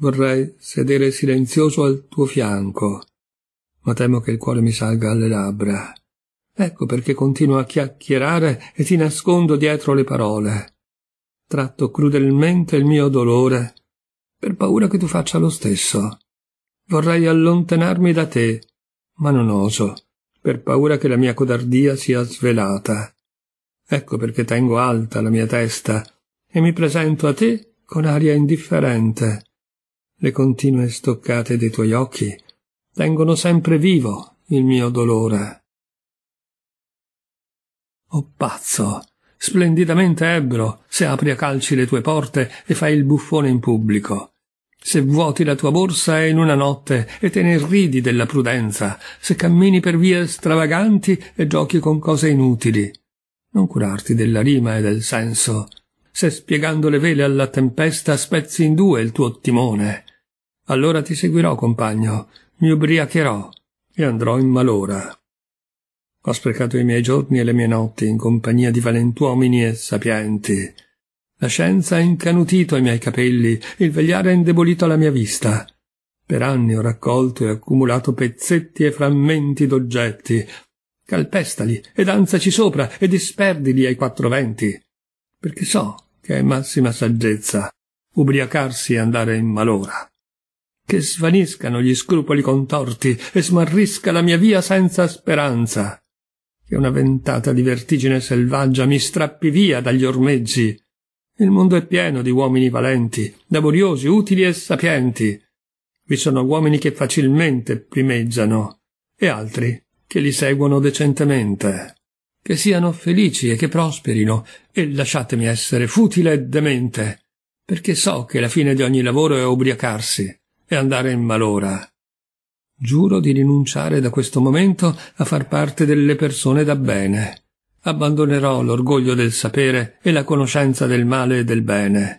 Vorrei sedere silenzioso al tuo fianco, ma temo che il cuore mi salga alle labbra. Ecco perché continuo a chiacchierare e ti nascondo dietro le parole. Tratto crudelmente il mio dolore, per paura che tu faccia lo stesso. Vorrei allontanarmi da te, ma non oso, per paura che la mia codardia sia svelata. Ecco perché tengo alta la mia testa e mi presento a te con aria indifferente. Le continue stoccate dei tuoi occhi tengono sempre vivo il mio dolore. Oh pazzo! Splendidamente ebbro, se apri a calci le tue porte e fai il buffone in pubblico. Se vuoti la tua borsa in una notte e te ne ridi della prudenza, se cammini per vie stravaganti e giochi con cose inutili. Non curarti della rima e del senso. Se spiegando le vele alla tempesta spezzi in due il tuo timone. Allora ti seguirò, compagno, mi ubriacherò e andrò in malora. Ho sprecato i miei giorni e le mie notti in compagnia di valentuomini e sapienti. La scienza ha incanutito i miei capelli, il vegliare ha indebolito la mia vista. Per anni ho raccolto e accumulato pezzetti e frammenti d'oggetti. Calpestali e danzaci sopra e disperdili ai quattro venti. Perché so che è massima saggezza ubriacarsi e andare in malora. Che svaniscano gli scrupoli contorti e smarrisca la mia via senza speranza che una ventata di vertigine selvaggia mi strappi via dagli ormeggi. Il mondo è pieno di uomini valenti, laboriosi, utili e sapienti. Vi sono uomini che facilmente primeggiano e altri che li seguono decentemente. Che siano felici e che prosperino, e lasciatemi essere futile e demente, perché so che la fine di ogni lavoro è ubriacarsi e andare in malora. Giuro di rinunciare da questo momento a far parte delle persone da bene. Abbandonerò l'orgoglio del sapere e la conoscenza del male e del bene.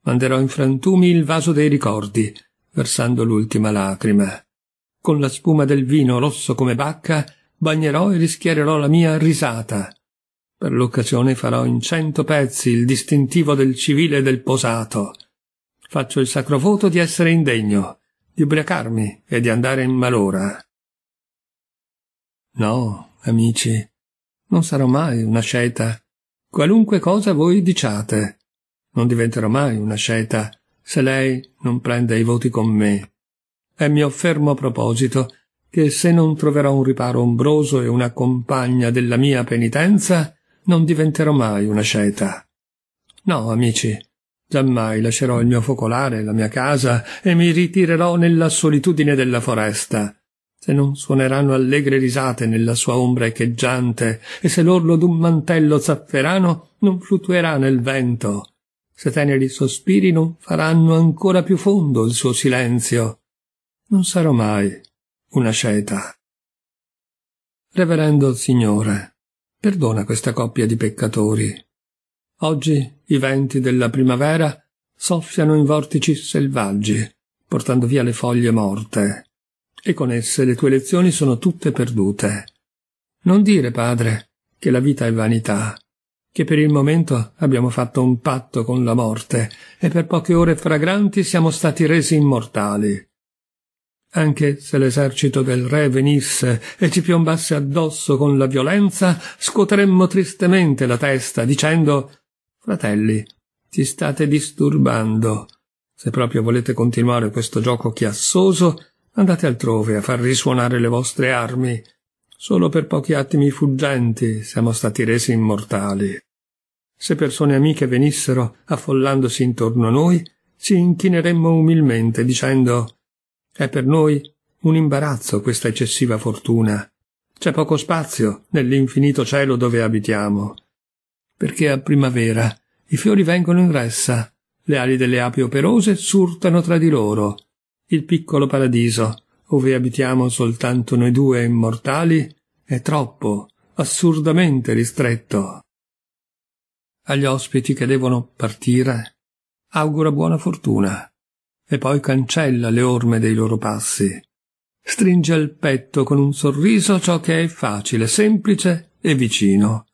Manderò in frantumi il vaso dei ricordi, versando l'ultima lacrima. Con la spuma del vino rosso come bacca, bagnerò e rischiererò la mia risata. Per l'occasione farò in cento pezzi il distintivo del civile e del posato. Faccio il sacro voto di essere indegno di ubriacarmi e di andare in malora. No, amici, non sarò mai una sceta. Qualunque cosa voi diciate, non diventerò mai una sceta se lei non prende i voti con me. È mio fermo proposito che se non troverò un riparo ombroso e una compagna della mia penitenza, non diventerò mai una sceta. No, amici, Giammai lascerò il mio focolare, la mia casa, e mi ritirerò nella solitudine della foresta. Se non suoneranno allegre risate nella sua ombra echeggiante, e se l'orlo d'un mantello zafferano non fluttuerà nel vento, se teneri sospiri non faranno ancora più fondo il suo silenzio, non sarò mai una sceta. Reverendo Signore, perdona questa coppia di peccatori. Oggi i venti della primavera soffiano in vortici selvaggi, portando via le foglie morte, e con esse le tue lezioni sono tutte perdute. Non dire, padre, che la vita è vanità, che per il momento abbiamo fatto un patto con la morte e per poche ore fragranti siamo stati resi immortali. Anche se l'esercito del re venisse e ci piombasse addosso con la violenza, scuoteremmo tristemente la testa dicendo Fratelli, ci state disturbando. Se proprio volete continuare questo gioco chiassoso, andate altrove a far risuonare le vostre armi. Solo per pochi attimi fuggenti siamo stati resi immortali. Se persone amiche venissero affollandosi intorno a noi, ci inchineremmo umilmente dicendo è per noi un imbarazzo questa eccessiva fortuna. C'è poco spazio nell'infinito cielo dove abitiamo perché a primavera i fiori vengono in ressa, le ali delle api operose surtano tra di loro. Il piccolo paradiso, ove abitiamo soltanto noi due immortali, è troppo, assurdamente ristretto. Agli ospiti che devono partire, augura buona fortuna e poi cancella le orme dei loro passi. Stringe al petto con un sorriso ciò che è facile, semplice e vicino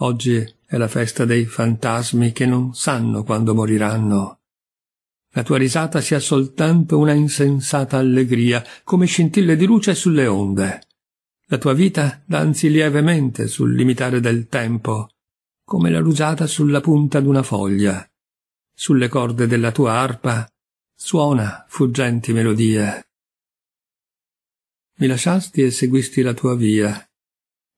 Oggi è la festa dei fantasmi che non sanno quando moriranno. La tua risata sia soltanto una insensata allegria, come scintille di luce sulle onde. La tua vita danzi lievemente sul limitare del tempo, come la rusata sulla punta d'una foglia. Sulle corde della tua arpa suona fuggenti melodie. Mi lasciasti e seguisti la tua via,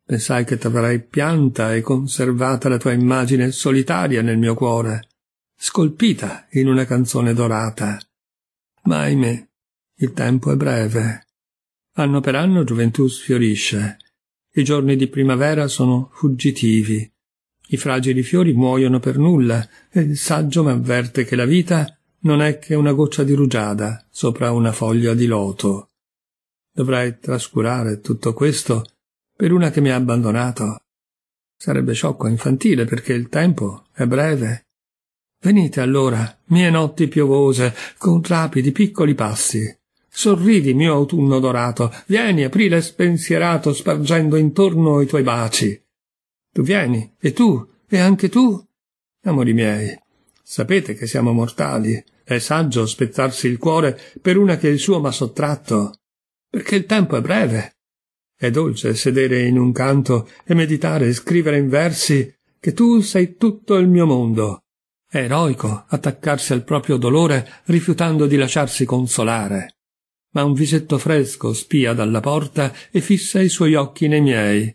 Pensai che t'avrei pianta e conservata la tua immagine solitaria nel mio cuore, scolpita in una canzone dorata. Ma ahimè, il tempo è breve. Anno per anno gioventù sfiorisce. I giorni di primavera sono fuggitivi. I fragili fiori muoiono per nulla e il saggio mi avverte che la vita non è che una goccia di rugiada sopra una foglia di loto. Dovrai trascurare tutto questo per una che mi ha abbandonato. Sarebbe sciocco e infantile perché il tempo è breve. Venite allora, mie notti piovose, con rapidi piccoli passi. Sorridi, mio autunno dorato, vieni, aprile spensierato, spargendo intorno i tuoi baci. Tu vieni, e tu, e anche tu? Amori miei, sapete che siamo mortali, è saggio spezzarsi il cuore per una che il suo m'ha sottratto, perché il tempo è breve, è dolce sedere in un canto e meditare e scrivere in versi che tu sei tutto il mio mondo. È eroico attaccarsi al proprio dolore rifiutando di lasciarsi consolare. Ma un visetto fresco spia dalla porta e fissa i suoi occhi nei miei.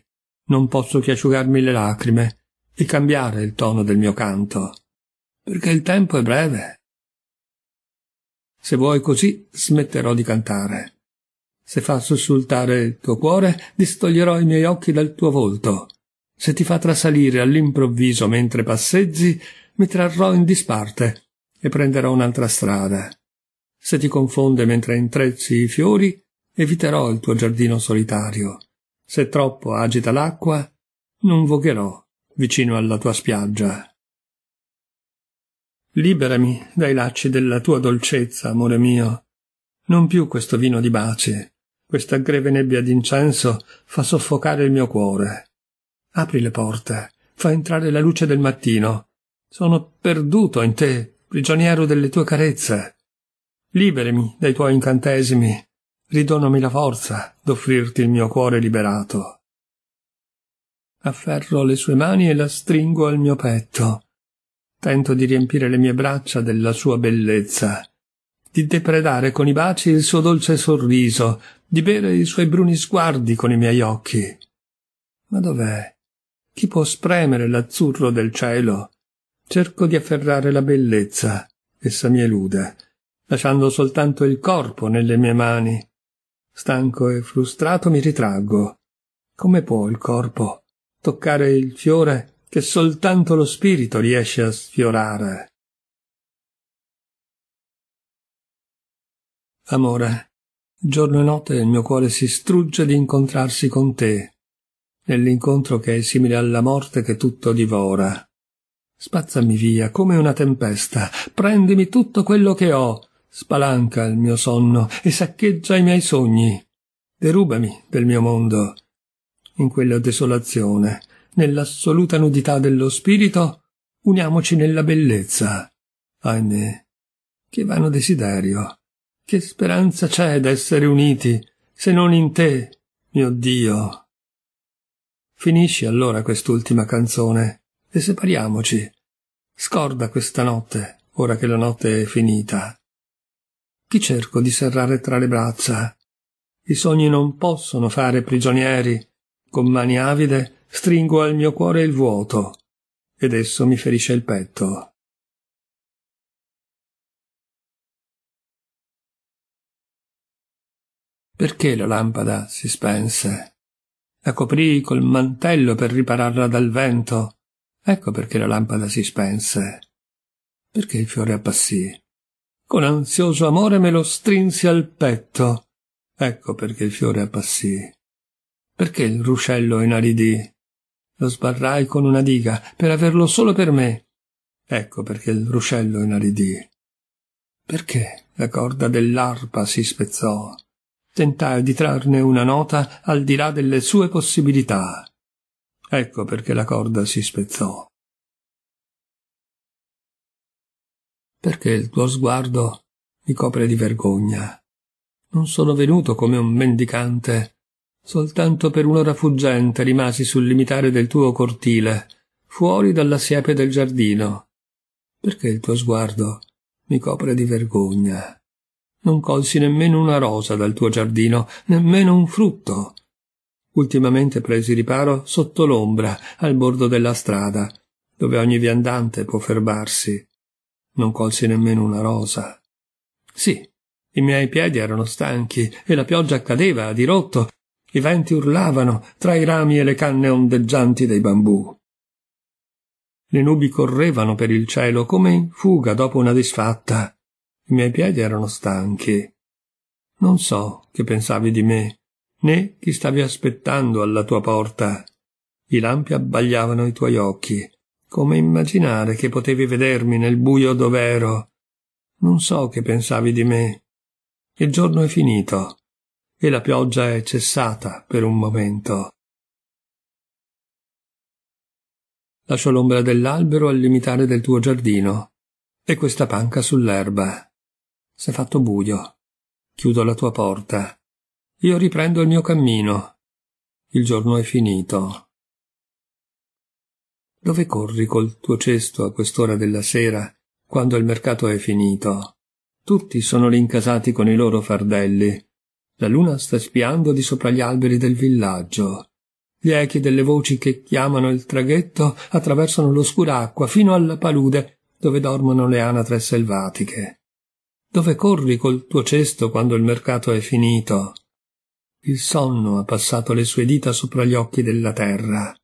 Non posso che asciugarmi le lacrime e cambiare il tono del mio canto, perché il tempo è breve. Se vuoi così, smetterò di cantare. Se fa sussultare il tuo cuore, distoglierò i miei occhi dal tuo volto. Se ti fa trasalire all'improvviso mentre passeggi, mi trarrò in disparte e prenderò un'altra strada. Se ti confonde mentre intrezzi i fiori, eviterò il tuo giardino solitario. Se troppo agita l'acqua, non vogherò vicino alla tua spiaggia. Liberami dai lacci della tua dolcezza, amore mio. Non più questo vino di baci, questa greve nebbia d'incenso fa soffocare il mio cuore. Apri le porte, fa entrare la luce del mattino. Sono perduto in te, prigioniero delle tue carezze. Liberami dai tuoi incantesimi, ridonami la forza d'offrirti il mio cuore liberato. Afferro le sue mani e la stringo al mio petto. Tento di riempire le mie braccia della sua bellezza, di depredare con i baci il suo dolce sorriso, di bere i suoi bruni sguardi con i miei occhi. Ma dov'è? Chi può spremere l'azzurro del cielo? Cerco di afferrare la bellezza, essa mi elude, lasciando soltanto il corpo nelle mie mani. Stanco e frustrato mi ritraggo. Come può il corpo toccare il fiore che soltanto lo spirito riesce a sfiorare? Amore, Giorno e notte il mio cuore si strugge di incontrarsi con te, nell'incontro che è simile alla morte che tutto divora. Spazzami via come una tempesta, prendimi tutto quello che ho, spalanca il mio sonno e saccheggia i miei sogni. Derubami del mio mondo. In quella desolazione, nell'assoluta nudità dello spirito, uniamoci nella bellezza. Ahimè, che vano desiderio. Che speranza c'è d'essere uniti se non in te, mio Dio? Finisci allora quest'ultima canzone e separiamoci. Scorda questa notte, ora che la notte è finita. Ti cerco di serrare tra le braccia. I sogni non possono fare prigionieri. Con mani avide stringo al mio cuore il vuoto ed esso mi ferisce il petto. Perché la lampada si spense? La coprì col mantello per ripararla dal vento. Ecco perché la lampada si spense. Perché il fiore appassì. Con ansioso amore me lo strinsi al petto. Ecco perché il fiore appassì. Perché il ruscello inaridì. Lo sbarrai con una diga per averlo solo per me. Ecco perché il ruscello inaridì. Perché la corda dell'arpa si spezzò tentai di trarne una nota al di là delle sue possibilità. Ecco perché la corda si spezzò. Perché il tuo sguardo mi copre di vergogna. Non sono venuto come un mendicante. Soltanto per un'ora fuggente rimasi sul limitare del tuo cortile, fuori dalla siepe del giardino. Perché il tuo sguardo mi copre di vergogna. Non colsi nemmeno una rosa dal tuo giardino, nemmeno un frutto. Ultimamente presi riparo sotto l'ombra, al bordo della strada, dove ogni viandante può fermarsi. Non colsi nemmeno una rosa. Sì, i miei piedi erano stanchi e la pioggia cadeva a dirotto, i venti urlavano tra i rami e le canne ondeggianti dei bambù. Le nubi correvano per il cielo come in fuga dopo una disfatta. I miei piedi erano stanchi. Non so che pensavi di me, né chi stavi aspettando alla tua porta. I lampi abbagliavano i tuoi occhi. Come immaginare che potevi vedermi nel buio dov'ero? Non so che pensavi di me. Il giorno è finito e la pioggia è cessata per un momento. Lascio l'ombra dell'albero al limitare del tuo giardino e questa panca sull'erba. S'è fatto buio. Chiudo la tua porta. Io riprendo il mio cammino. Il giorno è finito. Dove corri col tuo cesto a quest'ora della sera, quando il mercato è finito? Tutti sono rincasati con i loro fardelli. La luna sta spiando di sopra gli alberi del villaggio. Gli echi delle voci che chiamano il traghetto attraversano l'oscura acqua fino alla palude dove dormono le anatre selvatiche. Dove corri col tuo cesto quando il mercato è finito? Il sonno ha passato le sue dita sopra gli occhi della terra.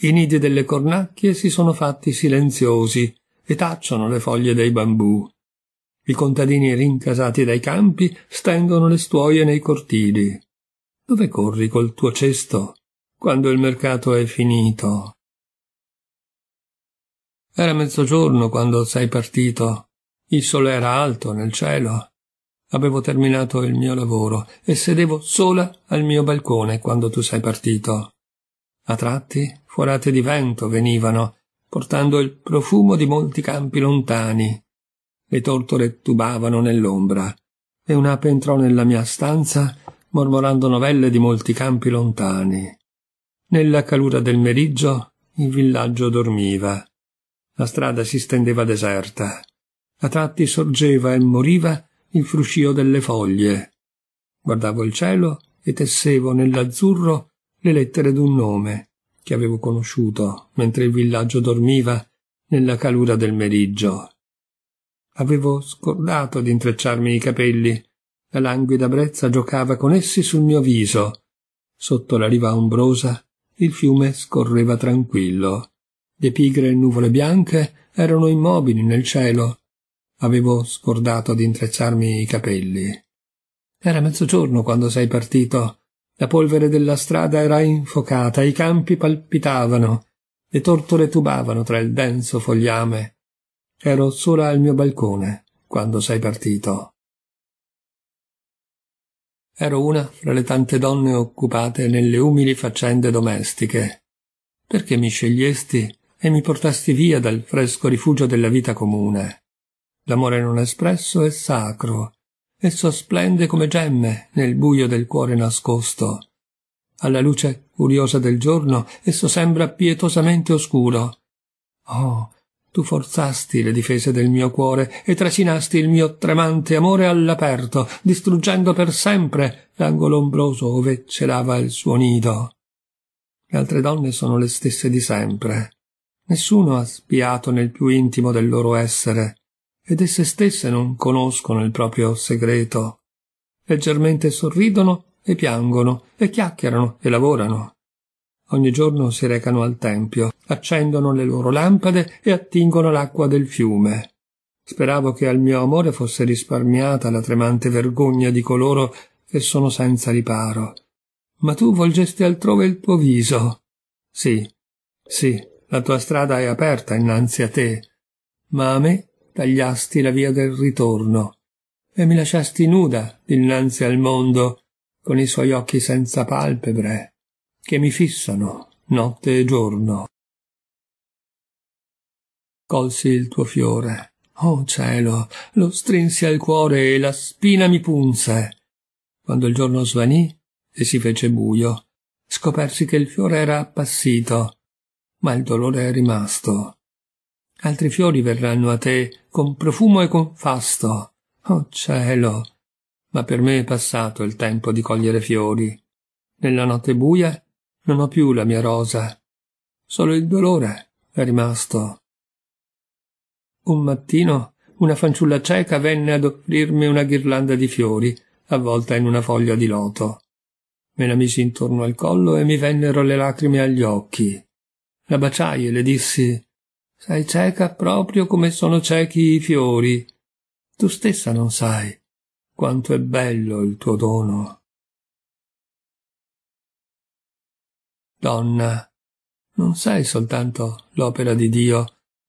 I nidi delle cornacchie si sono fatti silenziosi e tacciono le foglie dei bambù. I contadini rincasati dai campi stendono le stuoie nei cortili. Dove corri col tuo cesto quando il mercato è finito? Era mezzogiorno quando sei partito. Il sole era alto nel cielo. Avevo terminato il mio lavoro e sedevo sola al mio balcone quando tu sei partito. A tratti forate di vento venivano, portando il profumo di molti campi lontani. Le tortore tubavano nell'ombra e un'ape entrò nella mia stanza mormorando novelle di molti campi lontani. Nella calura del meriggio il villaggio dormiva. La strada si stendeva deserta. A tratti sorgeva e moriva il fruscio delle foglie. Guardavo il cielo e tessevo nell'azzurro le lettere d'un nome che avevo conosciuto mentre il villaggio dormiva nella calura del meriggio. Avevo scordato di intrecciarmi i capelli. La languida brezza giocava con essi sul mio viso. Sotto la riva ombrosa il fiume scorreva tranquillo. Le pigre nuvole bianche erano immobili nel cielo Avevo scordato di intrecciarmi i capelli. Era mezzogiorno quando sei partito. La polvere della strada era infocata, i campi palpitavano, le tortore tubavano tra il denso fogliame. Ero sola al mio balcone quando sei partito. Ero una fra le tante donne occupate nelle umili faccende domestiche. Perché mi scegliesti e mi portasti via dal fresco rifugio della vita comune? L'amore non espresso è sacro. Esso splende come gemme nel buio del cuore nascosto. Alla luce furiosa del giorno esso sembra pietosamente oscuro. Oh, tu forzasti le difese del mio cuore e trascinasti il mio tremante amore all'aperto, distruggendo per sempre l'angolo ombroso ove celava il suo nido. Le altre donne sono le stesse di sempre. Nessuno ha spiato nel più intimo del loro essere ed esse stesse non conoscono il proprio segreto. Leggermente sorridono e piangono e chiacchierano e lavorano. Ogni giorno si recano al tempio, accendono le loro lampade e attingono l'acqua del fiume. Speravo che al mio amore fosse risparmiata la tremante vergogna di coloro che sono senza riparo. Ma tu volgesti altrove il tuo viso. Sì, sì, la tua strada è aperta innanzi a te, ma a me tagliasti la via del ritorno e mi lasciasti nuda dinanzi al mondo con i suoi occhi senza palpebre che mi fissano notte e giorno. Colsi il tuo fiore. Oh cielo, lo strinsi al cuore e la spina mi punse. Quando il giorno svanì e si fece buio, scopersi che il fiore era appassito, ma il dolore è rimasto Altri fiori verranno a te con profumo e con fasto. Oh cielo! Ma per me è passato il tempo di cogliere fiori. Nella notte buia non ho più la mia rosa. Solo il dolore è rimasto. Un mattino una fanciulla cieca venne ad offrirmi una ghirlanda di fiori avvolta in una foglia di loto. Me la misi intorno al collo e mi vennero le lacrime agli occhi. La baciai e le dissi sei cieca proprio come sono ciechi i fiori. Tu stessa non sai quanto è bello il tuo dono. Donna, non sei soltanto l'opera di Dio,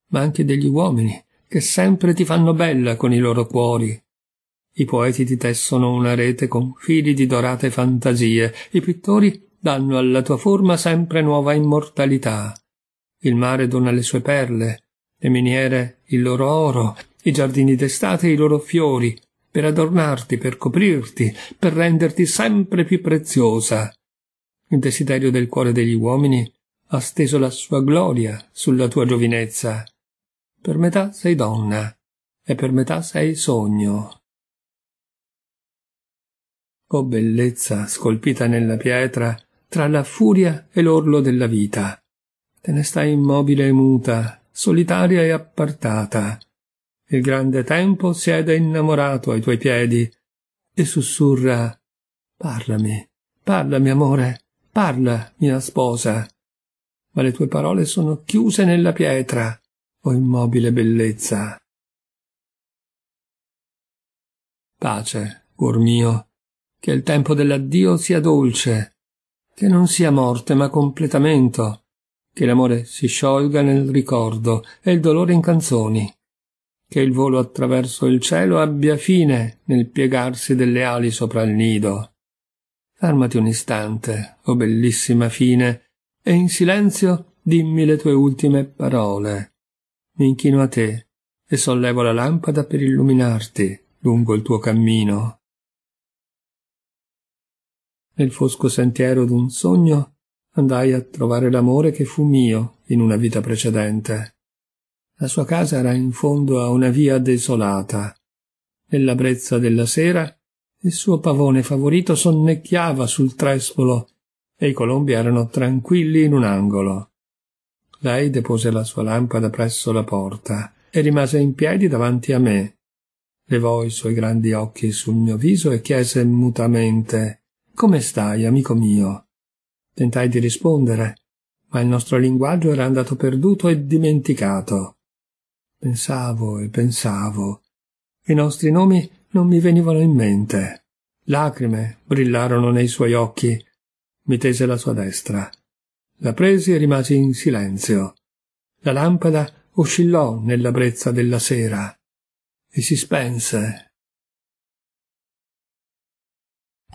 ma anche degli uomini, che sempre ti fanno bella con i loro cuori. I poeti ti tessono una rete con fili di dorate fantasie, i pittori danno alla tua forma sempre nuova immortalità, il mare dona le sue perle, le miniere il loro oro, i giardini d'estate i loro fiori, per adornarti, per coprirti, per renderti sempre più preziosa. Il desiderio del cuore degli uomini ha steso la sua gloria sulla tua giovinezza. Per metà sei donna e per metà sei sogno. O bellezza scolpita nella pietra tra la furia e l'orlo della vita, te ne stai immobile e muta, solitaria e appartata. Il grande tempo siede innamorato ai tuoi piedi e sussurra Parlami, parlami, amore, parla, mia sposa. Ma le tue parole sono chiuse nella pietra, o oh immobile bellezza. Pace, cuor mio, che il tempo dell'addio sia dolce, che non sia morte ma completamento, che l'amore si sciolga nel ricordo e il dolore in canzoni, che il volo attraverso il cielo abbia fine nel piegarsi delle ali sopra il nido. Fermati un istante, o oh bellissima fine, e in silenzio dimmi le tue ultime parole. Mi inchino a te e sollevo la lampada per illuminarti lungo il tuo cammino. Nel fosco sentiero d'un sogno andai a trovare l'amore che fu mio in una vita precedente. La sua casa era in fondo a una via desolata. Nella brezza della sera il suo pavone favorito sonnecchiava sul trespolo e i colombi erano tranquilli in un angolo. Lei depose la sua lampada presso la porta e rimase in piedi davanti a me. Levò i suoi grandi occhi sul mio viso e chiese mutamente Come stai, amico mio? Tentai di rispondere, ma il nostro linguaggio era andato perduto e dimenticato. Pensavo e pensavo. I nostri nomi non mi venivano in mente. Lacrime brillarono nei suoi occhi. Mi tese la sua destra. La presi e rimasi in silenzio. La lampada oscillò nella brezza della sera e si spense.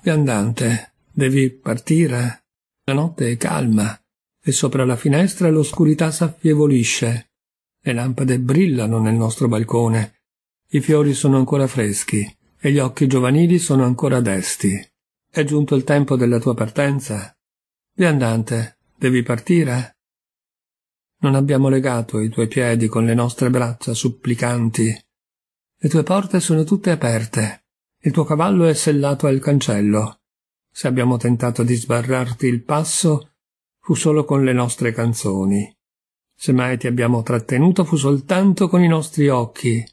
Viandante, devi partire? La notte è calma e sopra la finestra l'oscurità s'affievolisce. Le lampade brillano nel nostro balcone. I fiori sono ancora freschi e gli occhi giovanili sono ancora desti. È giunto il tempo della tua partenza. Viandante, devi partire? Non abbiamo legato i tuoi piedi con le nostre braccia supplicanti. Le tue porte sono tutte aperte. Il tuo cavallo è sellato al cancello se abbiamo tentato di sbarrarti il passo, fu solo con le nostre canzoni. Se mai ti abbiamo trattenuto fu soltanto con i nostri occhi.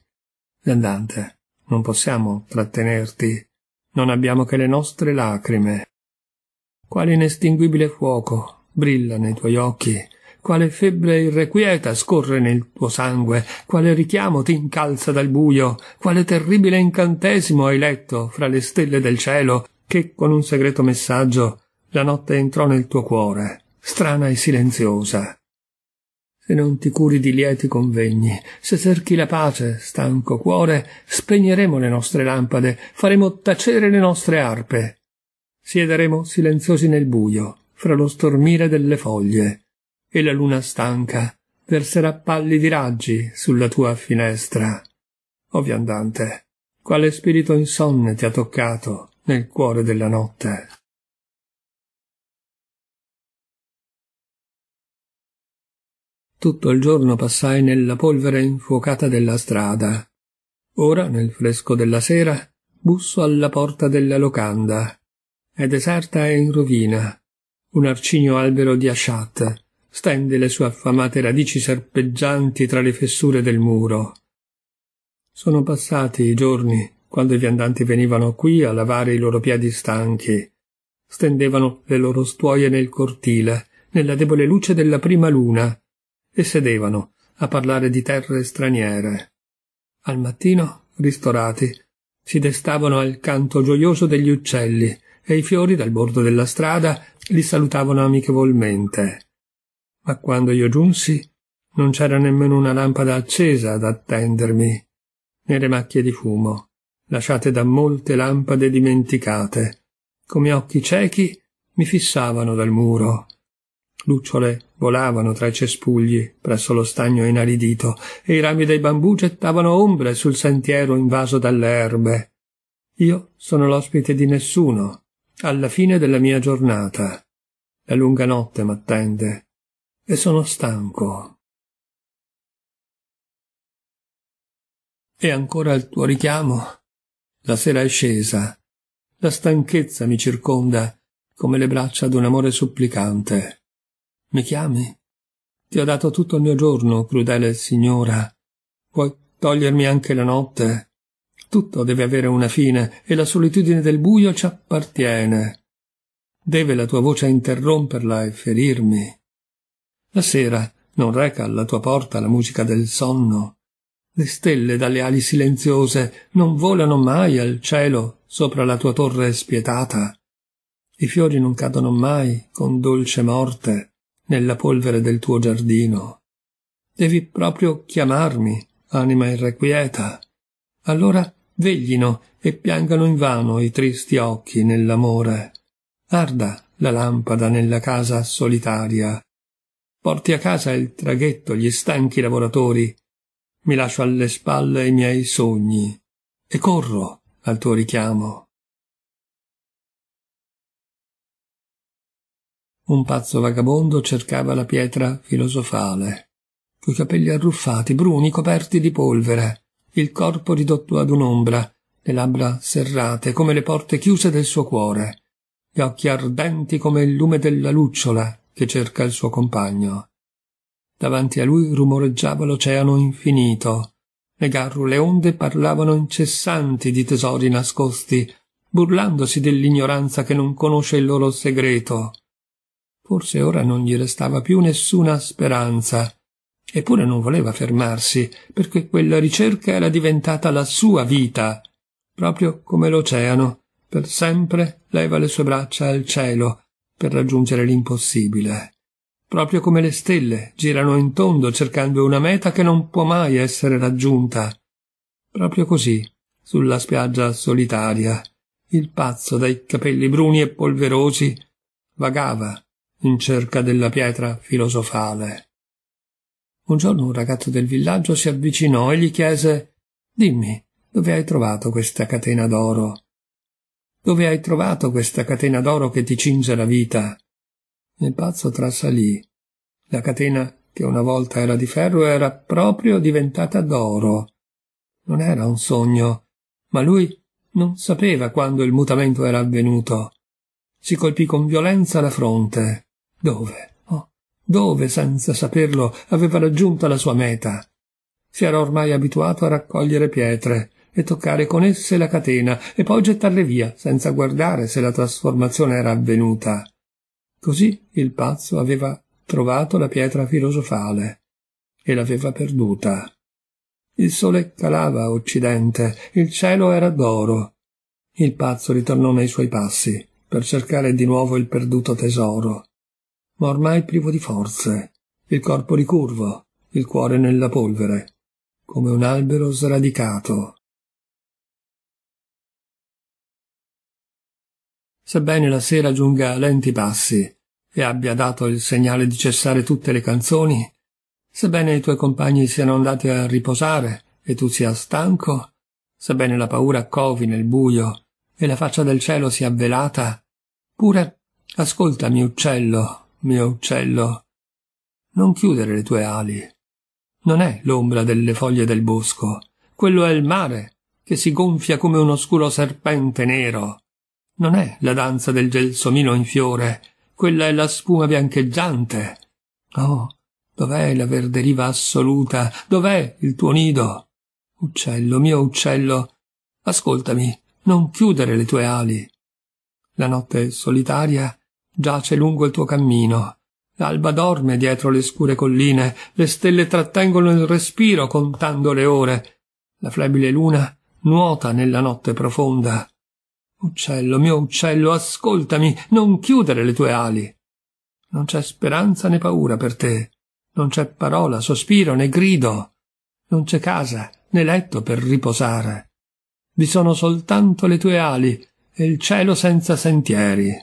Viandante, non possiamo trattenerti, non abbiamo che le nostre lacrime. Quale inestinguibile fuoco brilla nei tuoi occhi, quale febbre irrequieta scorre nel tuo sangue, quale richiamo ti incalza dal buio, quale terribile incantesimo hai letto fra le stelle del cielo, che con un segreto messaggio la notte entrò nel tuo cuore, strana e silenziosa. Se non ti curi di lieti convegni, se cerchi la pace, stanco cuore, spegneremo le nostre lampade, faremo tacere le nostre arpe. Siederemo silenziosi nel buio, fra lo stormire delle foglie, e la luna stanca verserà pallidi raggi sulla tua finestra. O oh viandante, quale spirito insonne ti ha toccato? nel cuore della notte. Tutto il giorno passai nella polvere infuocata della strada. Ora, nel fresco della sera, busso alla porta della locanda. È deserta e in rovina. Un arcigno albero di asciat stende le sue affamate radici serpeggianti tra le fessure del muro. Sono passati i giorni quando i viandanti venivano qui a lavare i loro piedi stanchi. Stendevano le loro stuoie nel cortile, nella debole luce della prima luna, e sedevano a parlare di terre straniere. Al mattino, ristorati, si destavano al canto gioioso degli uccelli e i fiori dal bordo della strada li salutavano amichevolmente. Ma quando io giunsi, non c'era nemmeno una lampada accesa ad attendermi, né le macchie di fumo lasciate da molte lampade dimenticate. Come occhi ciechi mi fissavano dal muro. Lucciole volavano tra i cespugli presso lo stagno inaridito e i rami dei bambù gettavano ombre sul sentiero invaso dalle erbe. Io sono l'ospite di nessuno, alla fine della mia giornata. La lunga notte m'attende e sono stanco. E ancora il tuo richiamo la sera è scesa. La stanchezza mi circonda come le braccia d'un amore supplicante. Mi chiami? Ti ho dato tutto il mio giorno, crudele signora. Puoi togliermi anche la notte. Tutto deve avere una fine e la solitudine del buio ci appartiene. Deve la tua voce interromperla e ferirmi. La sera non reca alla tua porta la musica del sonno. Le stelle dalle ali silenziose non volano mai al cielo sopra la tua torre spietata. I fiori non cadono mai con dolce morte nella polvere del tuo giardino. Devi proprio chiamarmi, anima irrequieta. Allora veglino e piangano invano i tristi occhi nell'amore. Arda la lampada nella casa solitaria. Porti a casa il traghetto gli stanchi lavoratori mi lascio alle spalle i miei sogni e corro al tuo richiamo. Un pazzo vagabondo cercava la pietra filosofale, coi capelli arruffati, bruni, coperti di polvere, il corpo ridotto ad un'ombra, le labbra serrate come le porte chiuse del suo cuore, gli occhi ardenti come il lume della lucciola che cerca il suo compagno. Davanti a lui rumoreggiava l'oceano infinito. Le garrule onde parlavano incessanti di tesori nascosti, burlandosi dell'ignoranza che non conosce il loro segreto. Forse ora non gli restava più nessuna speranza. Eppure non voleva fermarsi, perché quella ricerca era diventata la sua vita, proprio come l'oceano. Per sempre leva le sue braccia al cielo per raggiungere l'impossibile proprio come le stelle, girano in tondo cercando una meta che non può mai essere raggiunta. Proprio così, sulla spiaggia solitaria, il pazzo dai capelli bruni e polverosi vagava in cerca della pietra filosofale. Un giorno un ragazzo del villaggio si avvicinò e gli chiese Dimmi, dove hai trovato questa catena d'oro? Dove hai trovato questa catena d'oro che ti cinge la vita? Il pazzo trasalì. La catena che una volta era di ferro era proprio diventata d'oro. Non era un sogno, ma lui non sapeva quando il mutamento era avvenuto. Si colpì con violenza la fronte. Dove? Oh, dove, senza saperlo, aveva raggiunto la sua meta? Si era ormai abituato a raccogliere pietre e toccare con esse la catena e poi gettarle via senza guardare se la trasformazione era avvenuta. Così il pazzo aveva trovato la pietra filosofale e l'aveva perduta. Il sole calava a occidente, il cielo era d'oro. Il pazzo ritornò nei suoi passi per cercare di nuovo il perduto tesoro, ma ormai privo di forze, il corpo ricurvo, il cuore nella polvere, come un albero sradicato. sebbene la sera giunga a lenti passi e abbia dato il segnale di cessare tutte le canzoni, sebbene i tuoi compagni siano andati a riposare e tu sia stanco, sebbene la paura covi nel buio e la faccia del cielo sia velata, pure ascoltami uccello, mio uccello, non chiudere le tue ali. Non è l'ombra delle foglie del bosco, quello è il mare che si gonfia come un oscuro serpente nero non è la danza del gelsomino in fiore, quella è la spuma biancheggiante. Oh, dov'è la verde riva assoluta? Dov'è il tuo nido? Uccello, mio uccello, ascoltami, non chiudere le tue ali. La notte solitaria giace lungo il tuo cammino. L'alba dorme dietro le scure colline, le stelle trattengono il respiro contando le ore. La flebile luna nuota nella notte profonda. Uccello, mio uccello, ascoltami, non chiudere le tue ali. Non c'è speranza né paura per te. Non c'è parola, sospiro né grido. Non c'è casa né letto per riposare. Vi sono soltanto le tue ali e il cielo senza sentieri.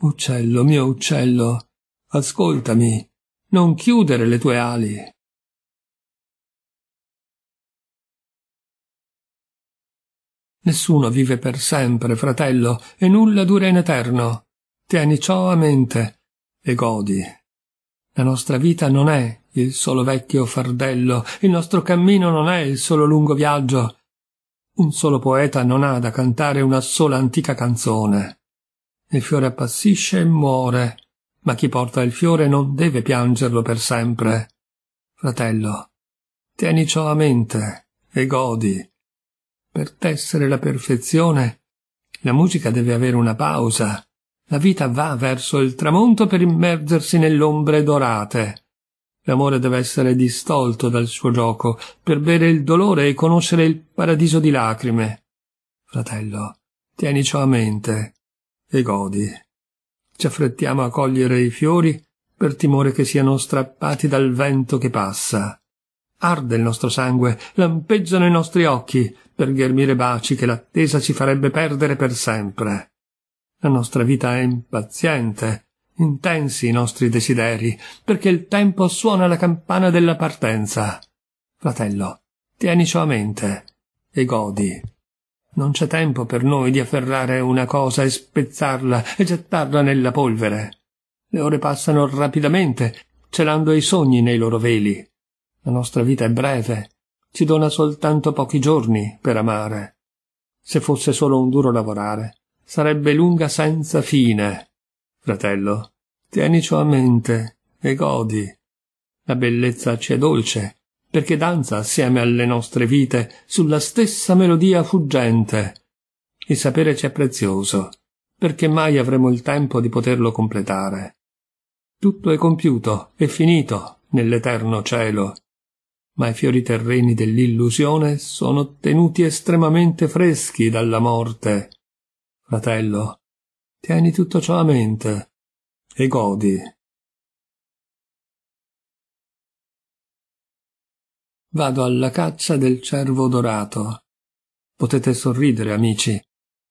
Uccello, mio uccello, ascoltami, non chiudere le tue ali. Nessuno vive per sempre, fratello, e nulla dura in eterno. Tieni ciò a mente e godi. La nostra vita non è il solo vecchio fardello, il nostro cammino non è il solo lungo viaggio. Un solo poeta non ha da cantare una sola antica canzone. Il fiore appassisce e muore, ma chi porta il fiore non deve piangerlo per sempre. Fratello, tieni ciò a mente e godi per tessere la perfezione. La musica deve avere una pausa. La vita va verso il tramonto per immergersi nell'ombre dorate. L'amore deve essere distolto dal suo gioco per bere il dolore e conoscere il paradiso di lacrime. Fratello, tieni ciò a mente e godi. Ci affrettiamo a cogliere i fiori per timore che siano strappati dal vento che passa. Arde il nostro sangue, lampeggiano i nostri occhi, per ghermire baci che l'attesa ci farebbe perdere per sempre. La nostra vita è impaziente, intensi i nostri desideri, perché il tempo suona la campana della partenza. Fratello, tieni ciò a mente e godi. Non c'è tempo per noi di afferrare una cosa e spezzarla e gettarla nella polvere. Le ore passano rapidamente, celando i sogni nei loro veli. La nostra vita è breve, ci dona soltanto pochi giorni per amare. Se fosse solo un duro lavorare, sarebbe lunga senza fine. Fratello, tieni ciò a mente e godi. La bellezza ci è dolce, perché danza assieme alle nostre vite sulla stessa melodia fuggente. Il sapere ci è prezioso, perché mai avremo il tempo di poterlo completare. Tutto è compiuto, e finito nell'eterno cielo, ma i fiori terreni dell'illusione sono tenuti estremamente freschi dalla morte. Fratello, tieni tutto ciò a mente e godi. Vado alla caccia del cervo dorato. Potete sorridere, amici,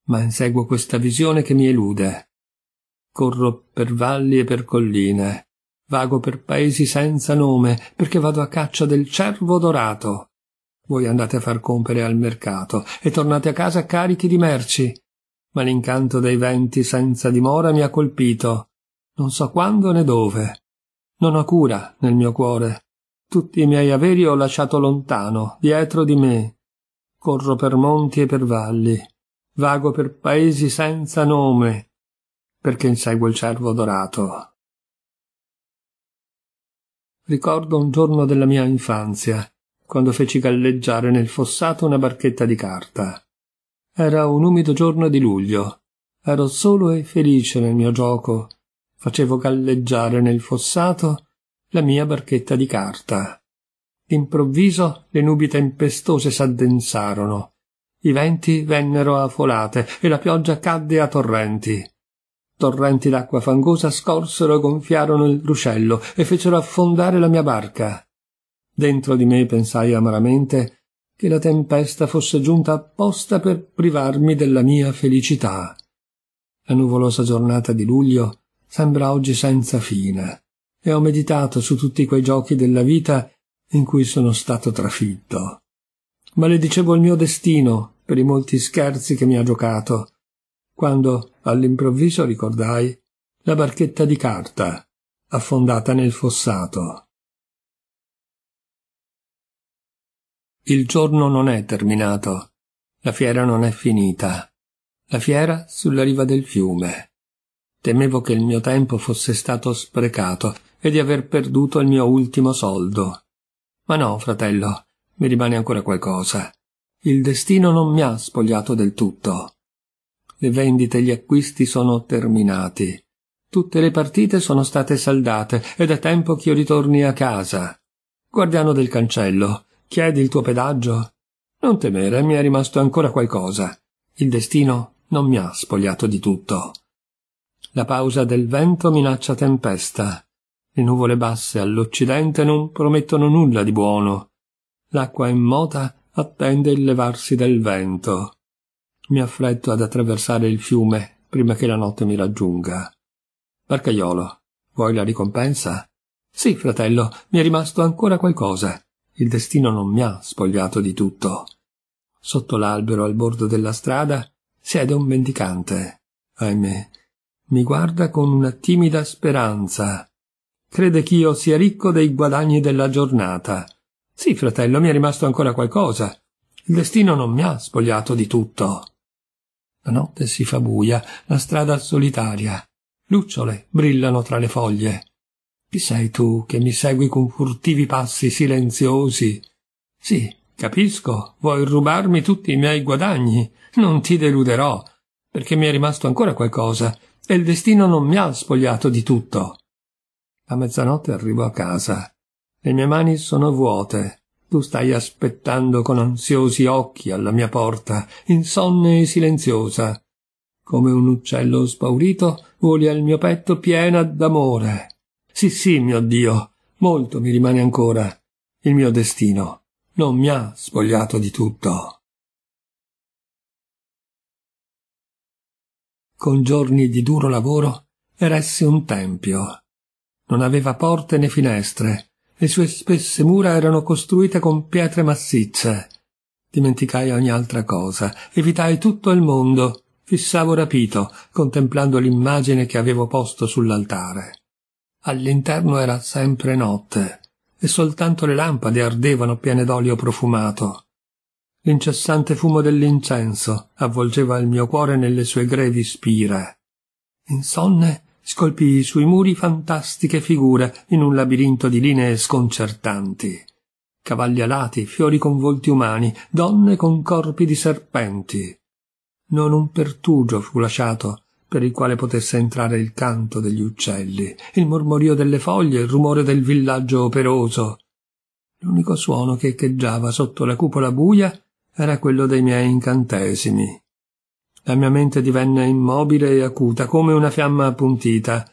ma inseguo questa visione che mi elude. Corro per valli e per colline. Vago per paesi senza nome, perché vado a caccia del cervo dorato. Voi andate a far compere al mercato e tornate a casa carichi di merci. Ma l'incanto dei venti senza dimora mi ha colpito. Non so quando né dove. Non ho cura nel mio cuore. Tutti i miei averi ho lasciato lontano, dietro di me. Corro per monti e per valli. Vago per paesi senza nome, perché inseguo il cervo dorato. Ricordo un giorno della mia infanzia, quando feci galleggiare nel fossato una barchetta di carta. Era un umido giorno di luglio. Ero solo e felice nel mio gioco. Facevo galleggiare nel fossato la mia barchetta di carta. D'improvviso le nubi tempestose s'addensarono. I venti vennero a folate e la pioggia cadde a torrenti. Torrenti d'acqua fangosa scorsero e gonfiarono il ruscello e fecero affondare la mia barca. Dentro di me pensai amaramente che la tempesta fosse giunta apposta per privarmi della mia felicità. La nuvolosa giornata di luglio sembra oggi senza fine e ho meditato su tutti quei giochi della vita in cui sono stato trafitto. dicevo il mio destino per i molti scherzi che mi ha giocato quando all'improvviso ricordai la barchetta di carta affondata nel fossato. Il giorno non è terminato, la fiera non è finita, la fiera sulla riva del fiume. Temevo che il mio tempo fosse stato sprecato e di aver perduto il mio ultimo soldo. Ma no, fratello, mi rimane ancora qualcosa. Il destino non mi ha spogliato del tutto. Le vendite e gli acquisti sono terminati. Tutte le partite sono state saldate ed è tempo ch'io ritorni a casa. Guardiano del cancello, chiedi il tuo pedaggio? Non temere, mi è rimasto ancora qualcosa. Il destino non mi ha spogliato di tutto. La pausa del vento minaccia tempesta. Le nuvole basse all'occidente non promettono nulla di buono. L'acqua immota attende il levarsi del vento. Mi affretto ad attraversare il fiume prima che la notte mi raggiunga. Barcaiolo, vuoi la ricompensa? Sì, fratello, mi è rimasto ancora qualcosa. Il destino non mi ha spogliato di tutto. Sotto l'albero al bordo della strada siede un mendicante. Ahimè, mi guarda con una timida speranza. Crede ch'io sia ricco dei guadagni della giornata. Sì, fratello, mi è rimasto ancora qualcosa. Il destino non mi ha spogliato di tutto. La notte si fa buia, la strada solitaria. Lucciole brillano tra le foglie. Chi sei tu che mi segui con furtivi passi silenziosi? Sì, capisco, vuoi rubarmi tutti i miei guadagni. Non ti deluderò, perché mi è rimasto ancora qualcosa, e il destino non mi ha spogliato di tutto. A mezzanotte arrivo a casa. Le mie mani sono vuote. Tu stai aspettando con ansiosi occhi alla mia porta, insonne e silenziosa. Come un uccello spaurito, voli al mio petto piena d'amore. Sì, sì, mio Dio, molto mi rimane ancora. Il mio destino non mi ha spogliato di tutto. Con giorni di duro lavoro eressi un tempio. Non aveva porte né finestre, le sue spesse mura erano costruite con pietre massicce. Dimenticai ogni altra cosa, evitai tutto il mondo, fissavo rapito, contemplando l'immagine che avevo posto sull'altare. All'interno era sempre notte, e soltanto le lampade ardevano piene d'olio profumato. L'incessante fumo dell'incenso avvolgeva il mio cuore nelle sue grevi spire. Insonne scolpì sui muri fantastiche figure in un labirinto di linee sconcertanti. Cavalli alati, fiori con volti umani, donne con corpi di serpenti. Non un pertugio fu lasciato per il quale potesse entrare il canto degli uccelli, il mormorio delle foglie, il rumore del villaggio operoso. L'unico suono che echeggiava sotto la cupola buia era quello dei miei incantesimi. La mia mente divenne immobile e acuta come una fiamma appuntita.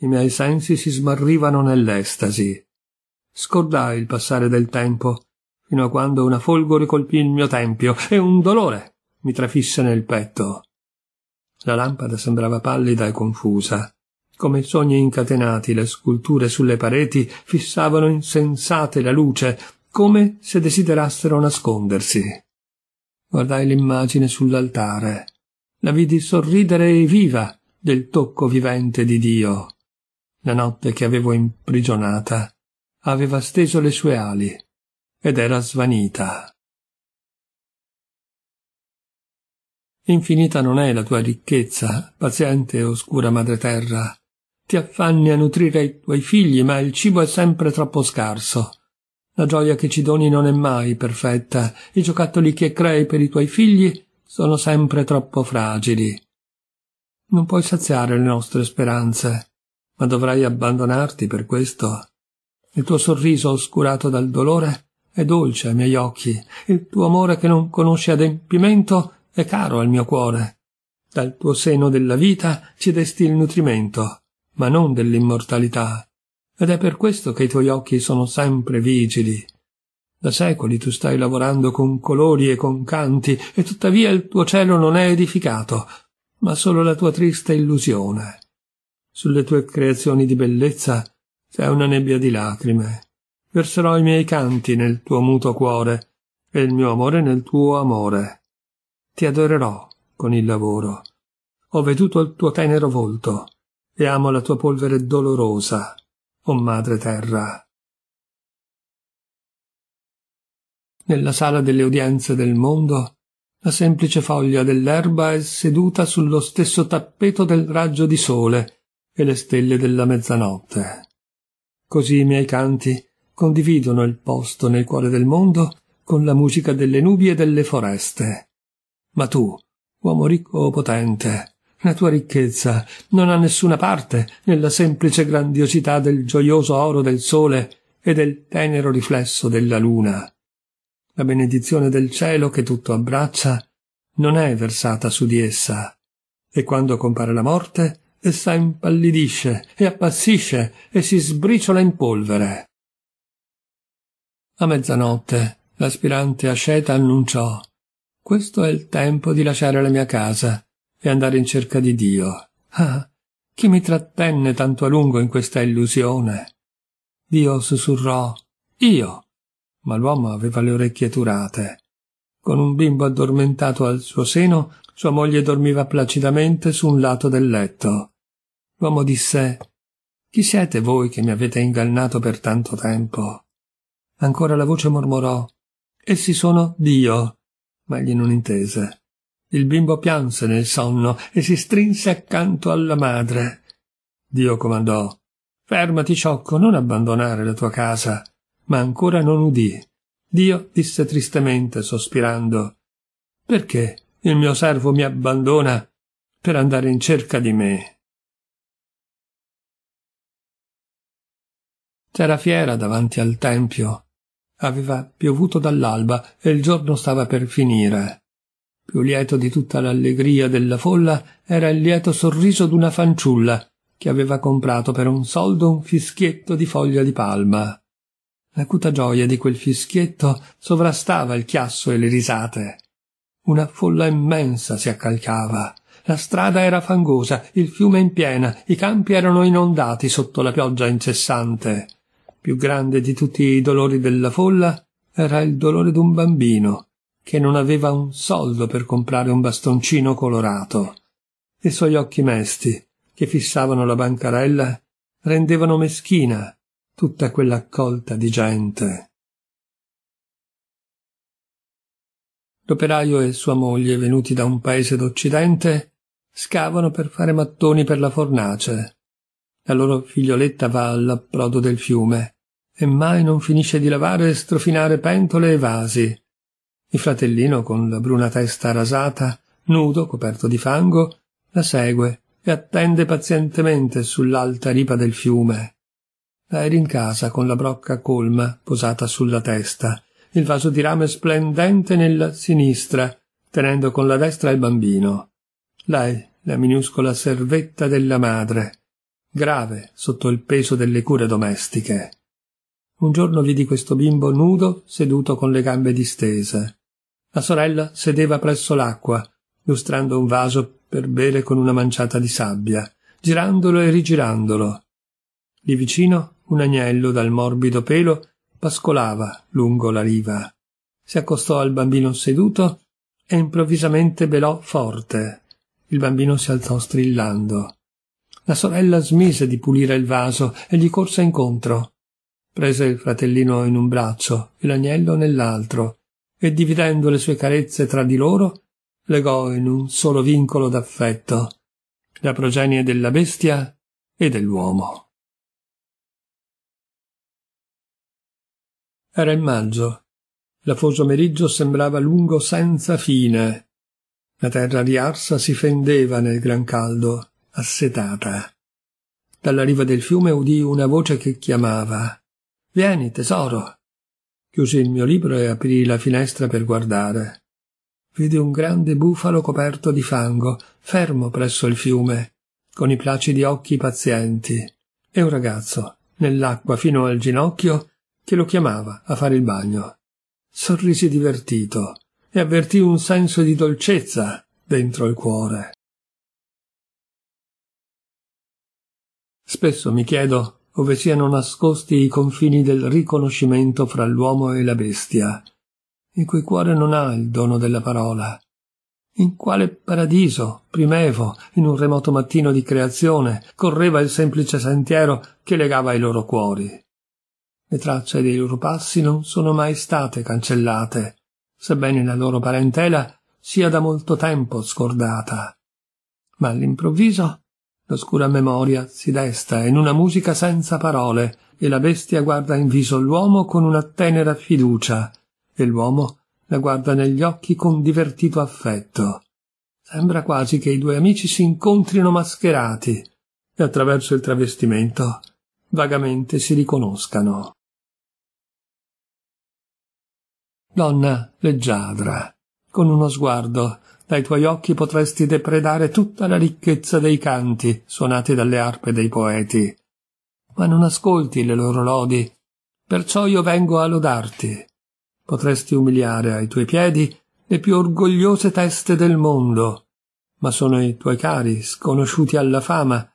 I miei sensi si smarrivano nell'estasi. Scordai il passare del tempo, fino a quando una folgore colpì il mio tempio e un dolore mi trafisse nel petto. La lampada sembrava pallida e confusa. Come sogni incatenati, le sculture sulle pareti fissavano insensate la luce, come se desiderassero nascondersi. Guardai l'immagine sull'altare la vidi sorridere e viva del tocco vivente di Dio. La notte che avevo imprigionata aveva steso le sue ali ed era svanita. Infinita non è la tua ricchezza, paziente e oscura madre terra. Ti affanni a nutrire i tuoi figli, ma il cibo è sempre troppo scarso. La gioia che ci doni non è mai perfetta. I giocattoli che crei per i tuoi figli sono sempre troppo fragili. Non puoi saziare le nostre speranze, ma dovrai abbandonarti per questo. Il tuo sorriso oscurato dal dolore è dolce ai miei occhi, il tuo amore che non conosce adempimento è caro al mio cuore. Dal tuo seno della vita ci desti il nutrimento, ma non dell'immortalità. Ed è per questo che i tuoi occhi sono sempre vigili, da secoli tu stai lavorando con colori e con canti, e tuttavia il tuo cielo non è edificato, ma solo la tua triste illusione. Sulle tue creazioni di bellezza c'è una nebbia di lacrime. Verserò i miei canti nel tuo muto cuore, e il mio amore nel tuo amore. Ti adorerò con il lavoro. Ho veduto il tuo tenero volto, e amo la tua polvere dolorosa, o oh madre terra. nella sala delle udienze del mondo, la semplice foglia dell'erba è seduta sullo stesso tappeto del raggio di sole e le stelle della mezzanotte. Così i miei canti condividono il posto nel cuore del mondo con la musica delle nubi e delle foreste. Ma tu, uomo ricco o potente, la tua ricchezza non ha nessuna parte nella semplice grandiosità del gioioso oro del sole e del tenero riflesso della luna la benedizione del cielo che tutto abbraccia, non è versata su di essa. E quando compare la morte, essa impallidisce e appassisce e si sbriciola in polvere. A mezzanotte l'aspirante asceta annunciò Questo è il tempo di lasciare la mia casa e andare in cerca di Dio. Ah, chi mi trattenne tanto a lungo in questa illusione? Dio sussurrò Io ma l'uomo aveva le orecchie turate. Con un bimbo addormentato al suo seno, sua moglie dormiva placidamente su un lato del letto. L'uomo disse Chi siete voi che mi avete ingannato per tanto tempo? Ancora la voce mormorò Essi sono Dio. Ma egli non intese. Il bimbo pianse nel sonno e si strinse accanto alla madre. Dio comandò Fermati, sciocco, non abbandonare la tua casa ma ancora non udì. Dio disse tristemente, sospirando Perché il mio servo mi abbandona per andare in cerca di me? C'era fiera davanti al tempio. Aveva piovuto dall'alba e il giorno stava per finire. Più lieto di tutta l'allegria della folla era il lieto sorriso d'una fanciulla che aveva comprato per un soldo un fischietto di foglia di palma. L'acuta gioia di quel fischietto sovrastava il chiasso e le risate. Una folla immensa si accalcava. La strada era fangosa, il fiume in piena, i campi erano inondati sotto la pioggia incessante. Più grande di tutti i dolori della folla era il dolore d'un bambino che non aveva un soldo per comprare un bastoncino colorato. I suoi occhi mesti, che fissavano la bancarella, rendevano meschina tutta quell'accolta di gente. L'operaio e sua moglie, venuti da un paese d'Occidente, scavano per fare mattoni per la fornace. La loro figlioletta va all'approdo del fiume e mai non finisce di lavare e strofinare pentole e vasi. Il fratellino, con la bruna testa rasata, nudo, coperto di fango, la segue e attende pazientemente sull'alta ripa del fiume. Era in casa con la brocca colma posata sulla testa, il vaso di rame splendente nella sinistra, tenendo con la destra il bambino. Lei, la minuscola servetta della madre, grave sotto il peso delle cure domestiche. Un giorno vidi questo bimbo nudo seduto con le gambe distese. La sorella sedeva presso l'acqua, lustrando un vaso per bere con una manciata di sabbia, girandolo e rigirandolo. Lì vicino un agnello dal morbido pelo pascolava lungo la riva. Si accostò al bambino seduto e improvvisamente belò forte. Il bambino si alzò strillando. La sorella smise di pulire il vaso e gli corse incontro. Prese il fratellino in un braccio e l'agnello nell'altro e dividendo le sue carezze tra di loro legò in un solo vincolo d'affetto la progenie della bestia e dell'uomo. Era il maggio. L'afoso meriggio sembrava lungo senza fine. La terra di Arsa si fendeva nel gran caldo, assetata. Dalla riva del fiume udii una voce che chiamava. Vieni, tesoro. Chiusi il mio libro e aprii la finestra per guardare. Vidi un grande bufalo coperto di fango, fermo presso il fiume, con i placidi occhi pazienti, e un ragazzo, nell'acqua fino al ginocchio, che lo chiamava a fare il bagno. Sorrisi divertito e avvertì un senso di dolcezza dentro il cuore. Spesso mi chiedo ove siano nascosti i confini del riconoscimento fra l'uomo e la bestia, il cui cuore non ha il dono della parola. In quale paradiso, primevo, in un remoto mattino di creazione, correva il semplice sentiero che legava i loro cuori? Le tracce dei loro passi non sono mai state cancellate, sebbene la loro parentela sia da molto tempo scordata. Ma all'improvviso l'oscura memoria si desta in una musica senza parole e la bestia guarda in viso l'uomo con una tenera fiducia e l'uomo la guarda negli occhi con divertito affetto. Sembra quasi che i due amici si incontrino mascherati e attraverso il travestimento vagamente si riconoscano. Donna leggiadra, con uno sguardo, dai tuoi occhi potresti depredare tutta la ricchezza dei canti suonati dalle arpe dei poeti. Ma non ascolti le loro lodi, perciò io vengo a lodarti. Potresti umiliare ai tuoi piedi le più orgogliose teste del mondo, ma sono i tuoi cari, sconosciuti alla fama,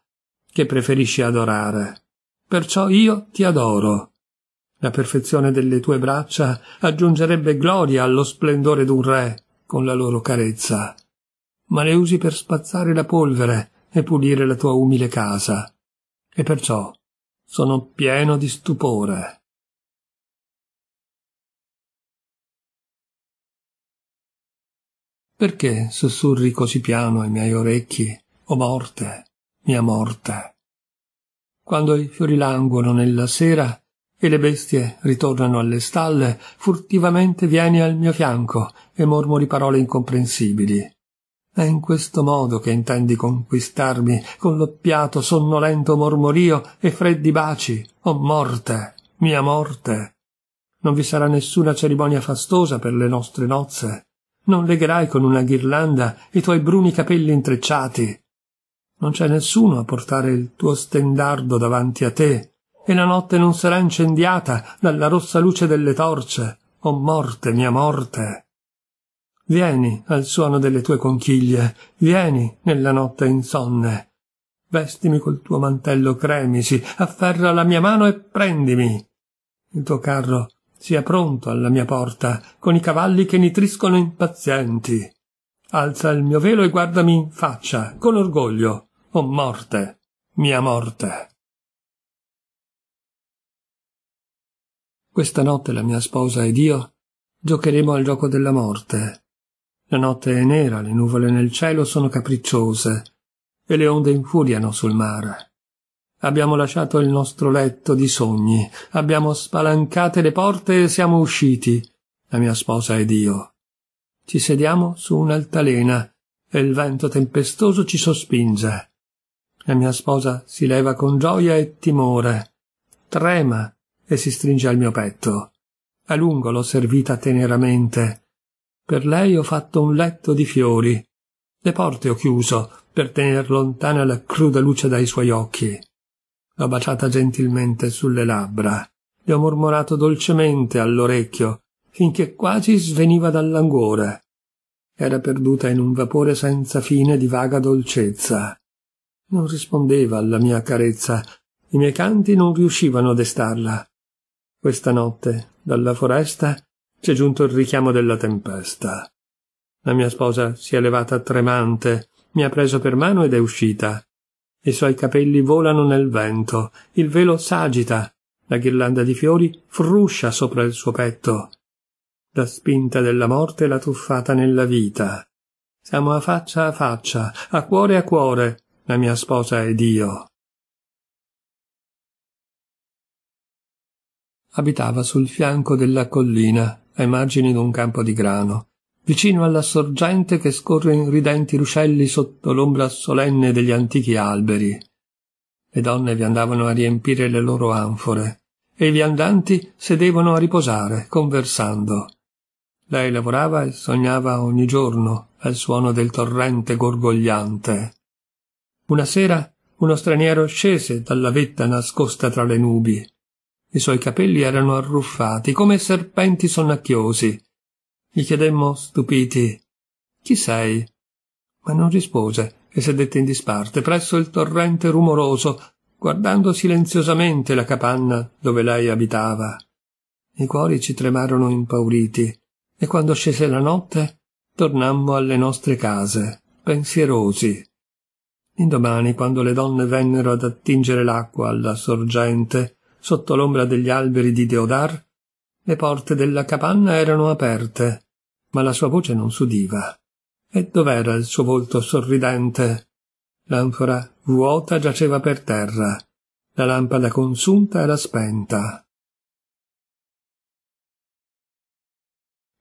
che preferisci adorare. Perciò io ti adoro la perfezione delle tue braccia aggiungerebbe gloria allo splendore d'un re con la loro carezza. Ma le usi per spazzare la polvere e pulire la tua umile casa. E perciò sono pieno di stupore. Perché sussurri così piano ai miei orecchi, o morte, mia morte? Quando i fiori languono nella sera, e le bestie ritornano alle stalle, furtivamente vieni al mio fianco e mormori parole incomprensibili. È in questo modo che intendi conquistarmi, con l'oppiato sonnolento mormorio e freddi baci. Oh morte, mia morte! Non vi sarà nessuna cerimonia fastosa per le nostre nozze. Non legherai con una ghirlanda i tuoi bruni capelli intrecciati. Non c'è nessuno a portare il tuo stendardo davanti a te e la notte non sarà incendiata dalla rossa luce delle torce. Oh morte, mia morte! Vieni al suono delle tue conchiglie, vieni nella notte insonne. Vestimi col tuo mantello cremisi, afferra la mia mano e prendimi. Il tuo carro sia pronto alla mia porta, con i cavalli che nitriscono impazienti. Alza il mio velo e guardami in faccia, con orgoglio. Oh morte, mia morte! Questa notte la mia sposa ed io giocheremo al gioco della morte. La notte è nera, le nuvole nel cielo sono capricciose e le onde infuriano sul mare. Abbiamo lasciato il nostro letto di sogni, abbiamo spalancate le porte e siamo usciti, la mia sposa ed io. Ci sediamo su un'altalena e il vento tempestoso ci sospinge. La mia sposa si leva con gioia e timore, trema e si stringe al mio petto. A lungo l'ho servita teneramente. Per lei ho fatto un letto di fiori. Le porte ho chiuso per tener lontana la cruda luce dai suoi occhi. L'ho baciata gentilmente sulle labbra. Le ho mormorato dolcemente all'orecchio finché quasi sveniva dal languore. Era perduta in un vapore senza fine di vaga dolcezza. Non rispondeva alla mia carezza. I miei canti non riuscivano a destarla. Questa notte, dalla foresta, c'è giunto il richiamo della tempesta. La mia sposa si è levata tremante, mi ha preso per mano ed è uscita. I suoi capelli volano nel vento, il velo s'agita, la ghirlanda di fiori fruscia sopra il suo petto. La spinta della morte l'ha tuffata nella vita. Siamo a faccia a faccia, a cuore a cuore, la mia sposa ed io. abitava sul fianco della collina, ai margini d'un campo di grano, vicino alla sorgente che scorre in ridenti ruscelli sotto l'ombra solenne degli antichi alberi. Le donne vi andavano a riempire le loro anfore e i viandanti sedevano a riposare, conversando. Lei lavorava e sognava ogni giorno al suono del torrente gorgogliante. Una sera uno straniero scese dalla vetta nascosta tra le nubi i suoi capelli erano arruffati come serpenti sonnacchiosi. Gli chiedemmo, stupiti, chi sei? Ma non rispose e sedette in disparte presso il torrente rumoroso, guardando silenziosamente la capanna dove lei abitava. I cuori ci tremarono impauriti, e quando scese la notte tornammo alle nostre case, pensierosi. L'indomani, quando le donne vennero ad attingere l'acqua alla sorgente, sotto l'ombra degli alberi di Deodar, le porte della capanna erano aperte, ma la sua voce non s'udiva. E dov'era il suo volto sorridente? L'anfora vuota giaceva per terra. La lampada consunta era spenta.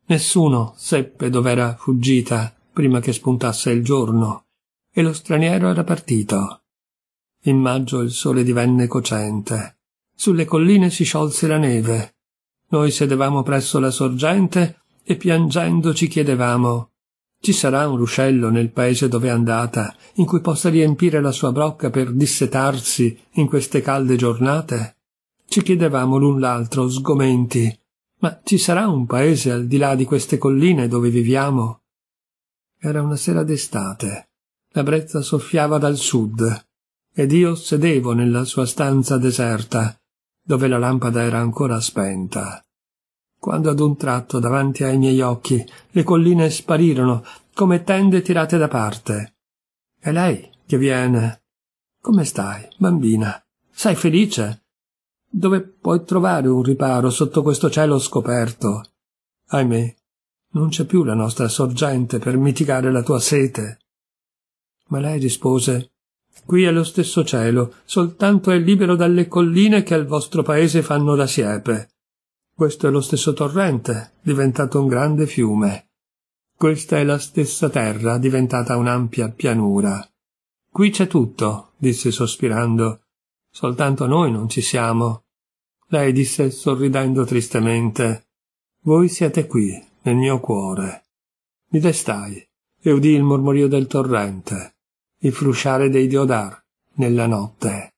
Nessuno seppe dov'era fuggita prima che spuntasse il giorno, e lo straniero era partito. In maggio il sole divenne cocente. Sulle colline si sciolse la neve. Noi sedevamo presso la sorgente e piangendo ci chiedevamo ci sarà un ruscello nel paese dove è andata, in cui possa riempire la sua brocca per dissetarsi in queste calde giornate? Ci chiedevamo l'un l'altro, sgomenti, ma ci sarà un paese al di là di queste colline dove viviamo? Era una sera d'estate. La brezza soffiava dal sud, ed io sedevo nella sua stanza deserta, dove la lampada era ancora spenta. Quando ad un tratto davanti ai miei occhi le colline sparirono come tende tirate da parte. È lei che viene. Come stai, bambina? Sei felice? Dove puoi trovare un riparo sotto questo cielo scoperto? Ahimè, non c'è più la nostra sorgente per mitigare la tua sete. Ma lei rispose Qui è lo stesso cielo, soltanto è libero dalle colline che al vostro paese fanno da siepe. Questo è lo stesso torrente, diventato un grande fiume. Questa è la stessa terra, diventata un'ampia pianura. Qui c'è tutto, disse sospirando. Soltanto noi non ci siamo. Lei disse sorridendo tristemente. Voi siete qui, nel mio cuore. Mi destai e udì il mormorio del torrente il frusciare dei deodar nella notte.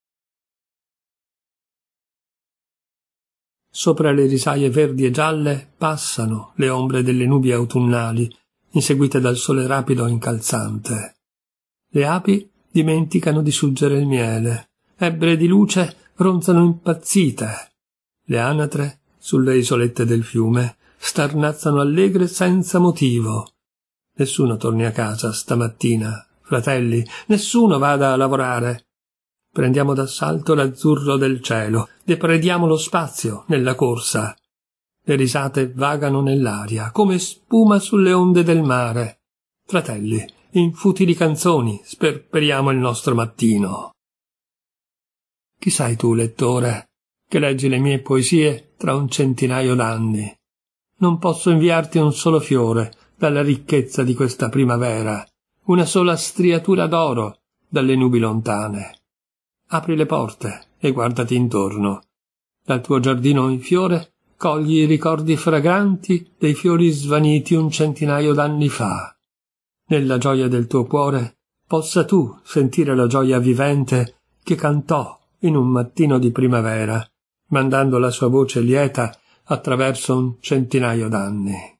Sopra le risaie verdi e gialle passano le ombre delle nubi autunnali, inseguite dal sole rapido e incalzante. Le api dimenticano di suggere il miele, ebbre di luce ronzano impazzite. Le anatre, sulle isolette del fiume, starnazzano allegre senza motivo. Nessuno torni a casa stamattina Fratelli, nessuno vada a lavorare. Prendiamo d'assalto l'azzurro del cielo, deprediamo lo spazio nella corsa. Le risate vagano nell'aria, come spuma sulle onde del mare. Fratelli, in futili canzoni sperperiamo il nostro mattino. Chi sai tu, lettore, che leggi le mie poesie tra un centinaio d'anni? Non posso inviarti un solo fiore dalla ricchezza di questa primavera, una sola striatura d'oro dalle nubi lontane. Apri le porte e guardati intorno. Dal tuo giardino in fiore cogli i ricordi fragranti dei fiori svaniti un centinaio d'anni fa. Nella gioia del tuo cuore possa tu sentire la gioia vivente che cantò in un mattino di primavera, mandando la sua voce lieta attraverso un centinaio d'anni.